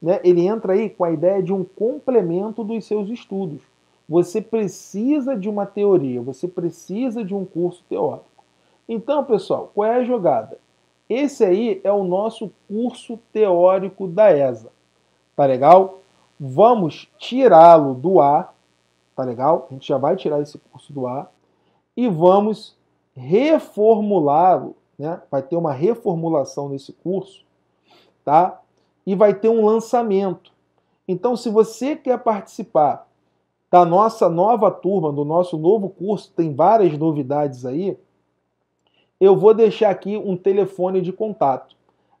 né? ele entra aí com a ideia de um complemento dos seus estudos. Você precisa de uma teoria, você precisa de um curso teórico. Então, pessoal, qual é a jogada? Esse aí é o nosso curso teórico da ESA. Tá legal? Vamos tirá-lo do ar, tá legal? A gente já vai tirar esse curso do ar e vamos reformulá-lo, né? Vai ter uma reformulação nesse curso, tá? E vai ter um lançamento. Então, se você quer participar da nossa nova turma, do nosso novo curso, tem várias novidades aí, eu vou deixar aqui um telefone de contato.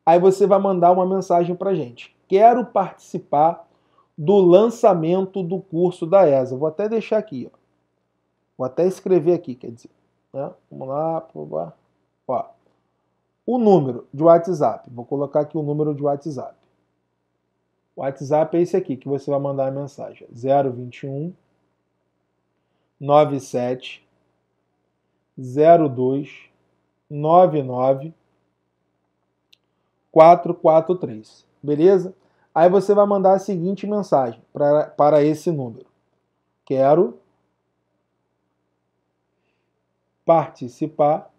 Aí você vai mandar uma mensagem para gente. Quero participar do lançamento do curso da ESA. Vou até deixar aqui, ó. vou até escrever aqui, quer dizer. Né? Vamos lá, ó. o número de WhatsApp. Vou colocar aqui o número de WhatsApp. O WhatsApp é esse aqui que você vai mandar a mensagem: 021 97 02 99443, beleza? Aí você vai mandar a seguinte mensagem pra, para esse número: Quero participar.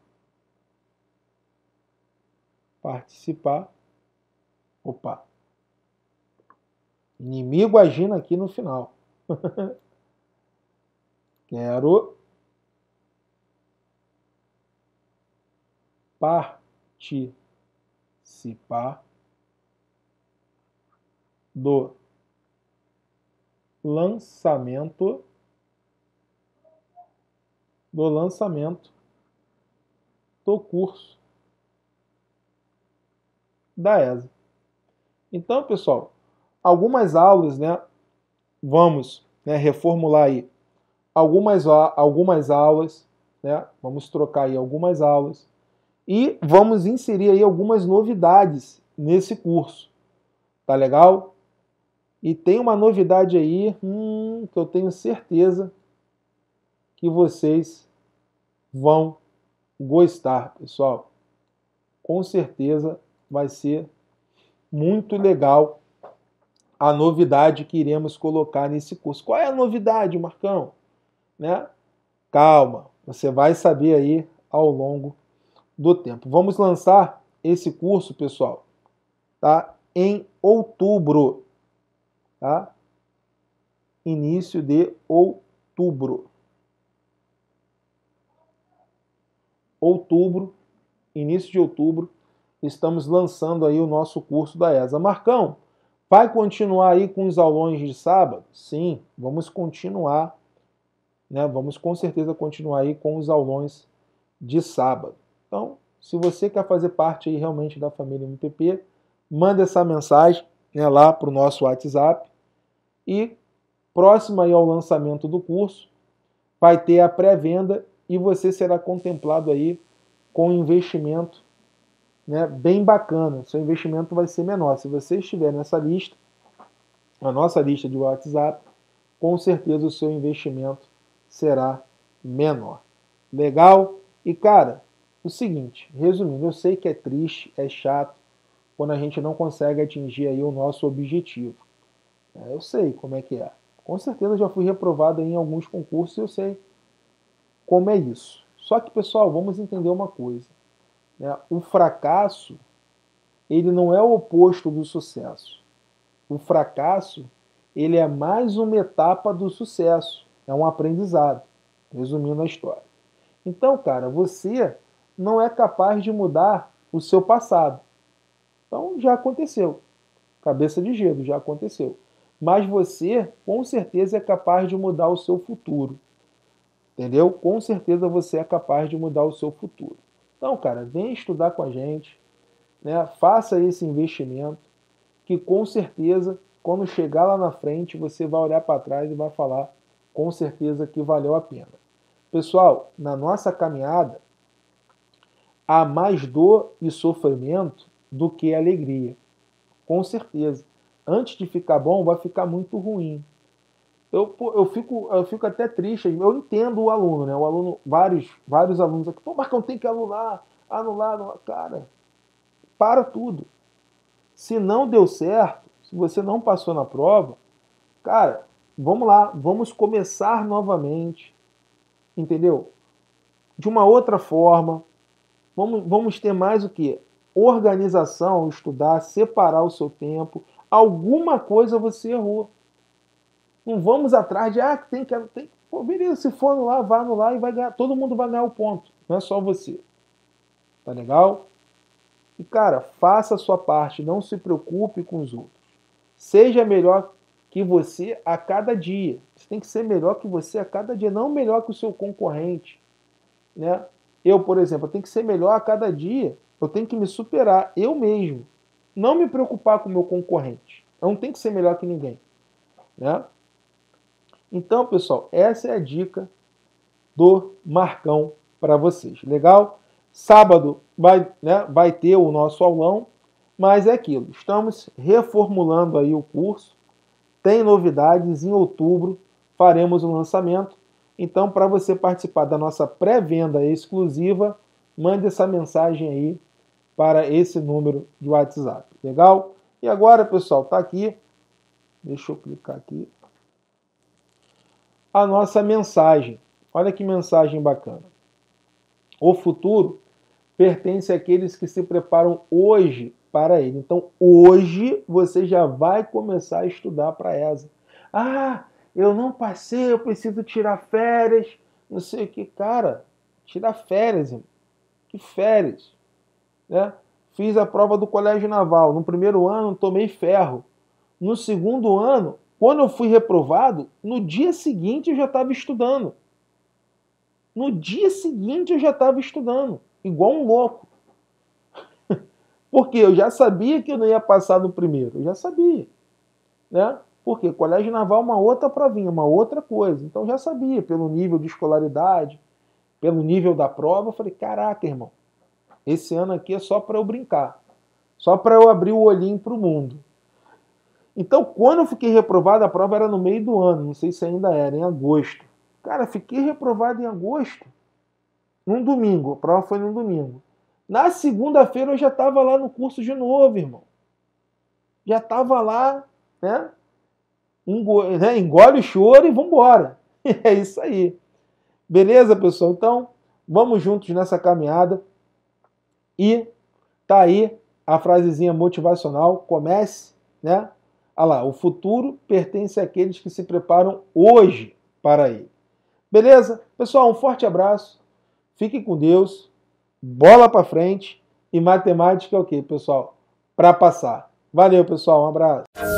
Participar. Opa! Inimigo agindo aqui no final. Quero participar do lançamento do lançamento do curso da ESA. Então, pessoal, algumas aulas, né? Vamos né, reformular aí algumas, algumas aulas, né? Vamos trocar aí algumas aulas e vamos inserir aí algumas novidades nesse curso. Tá legal? E tem uma novidade aí hum, que eu tenho certeza que vocês vão gostar, pessoal. Com certeza vai ser muito legal a novidade que iremos colocar nesse curso. Qual é a novidade, Marcão? Né? Calma, você vai saber aí ao longo do tempo. Vamos lançar esse curso, pessoal, tá? Em outubro, tá? Início de outubro. Outubro, início de outubro, estamos lançando aí o nosso curso da ESA. Marcão, vai continuar aí com os aulões de sábado? Sim, vamos continuar, né? Vamos com certeza continuar aí com os aulões de sábado. Então, se você quer fazer parte aí realmente da família MPP, manda essa mensagem né, lá para o nosso WhatsApp. E próximo aí ao lançamento do curso, vai ter a pré-venda e você será contemplado aí com um investimento né, bem bacana. Seu investimento vai ser menor. Se você estiver nessa lista, na nossa lista de WhatsApp, com certeza o seu investimento será menor. Legal? E cara, o seguinte, resumindo, eu sei que é triste, é chato quando a gente não consegue atingir aí o nosso objetivo. É, eu sei como é que é. Com certeza já fui reprovado em alguns concursos e eu sei como é isso. Só que, pessoal, vamos entender uma coisa. Né? O fracasso, ele não é o oposto do sucesso. O fracasso, ele é mais uma etapa do sucesso. É um aprendizado, resumindo a história. Então, cara, você não é capaz de mudar o seu passado. Então já aconteceu. Cabeça de gelo, já aconteceu. Mas você, com certeza, é capaz de mudar o seu futuro. Entendeu? Com certeza você é capaz de mudar o seu futuro. Então, cara, vem estudar com a gente, né? faça esse investimento, que com certeza, quando chegar lá na frente, você vai olhar para trás e vai falar com certeza que valeu a pena. Pessoal, na nossa caminhada, há mais dor e sofrimento do que alegria. Com certeza. Antes de ficar bom, vai ficar muito ruim. Eu, eu, fico, eu fico até triste. Eu entendo o aluno, né? O aluno, vários, vários alunos aqui, pô, Marcão, tem que anular, anular, anular. Cara, para tudo. Se não deu certo, se você não passou na prova, cara, vamos lá, vamos começar novamente. Entendeu? De uma outra forma, vamos, vamos ter mais o que? Organização, estudar, separar o seu tempo. Alguma coisa você errou. Não vamos atrás de, ah, tem que. Tem, pô, beleza, se for no lá, vá no lá e vai ganhar. Todo mundo vai ganhar o ponto. Não é só você. Tá legal? E, cara, faça a sua parte. Não se preocupe com os outros. Seja melhor que você a cada dia. Você tem que ser melhor que você a cada dia, não melhor que o seu concorrente. Né? Eu, por exemplo, eu tenho que ser melhor a cada dia. Eu tenho que me superar eu mesmo. Não me preocupar com o meu concorrente. Eu não tenho que ser melhor que ninguém. Né? Então, pessoal, essa é a dica do Marcão para vocês. Legal? Sábado vai, né, vai ter o nosso aulão, mas é aquilo. Estamos reformulando aí o curso. Tem novidades. Em outubro faremos o um lançamento. Então, para você participar da nossa pré-venda exclusiva, mande essa mensagem aí para esse número de WhatsApp. Legal? E agora, pessoal, está aqui. Deixa eu clicar aqui. A nossa mensagem. Olha que mensagem bacana. O futuro pertence àqueles que se preparam hoje para ele. Então, hoje você já vai começar a estudar para essa. Ah, eu não passei, eu preciso tirar férias, não sei o que. Cara, tirar férias, Que férias? Né? Fiz a prova do colégio naval. No primeiro ano, tomei ferro. No segundo ano, quando eu fui reprovado, no dia seguinte eu já estava estudando. No dia seguinte eu já estava estudando, igual um louco. Porque eu já sabia que eu não ia passar no primeiro, eu já sabia, né? Porque colégio naval é uma outra provinha, uma outra coisa. Então já sabia, pelo nível de escolaridade, pelo nível da prova, eu falei: caraca, irmão, esse ano aqui é só para eu brincar, só para eu abrir o olhinho para o mundo. Então, quando eu fiquei reprovado, a prova era no meio do ano, não sei se ainda era, em agosto. Cara, fiquei reprovado em agosto, num domingo, a prova foi num domingo. Na segunda-feira eu já estava lá no curso de novo, irmão. Já estava lá, né? engole, né? engole o choro e vambora. É isso aí. Beleza, pessoal? Então, vamos juntos nessa caminhada. E tá aí a frasezinha motivacional. Comece, né? Olha lá, o futuro pertence àqueles que se preparam hoje para ele. Beleza? Pessoal, um forte abraço. Fique com Deus. Bola para frente. E matemática é o que, pessoal? Para passar. Valeu, pessoal. Um abraço.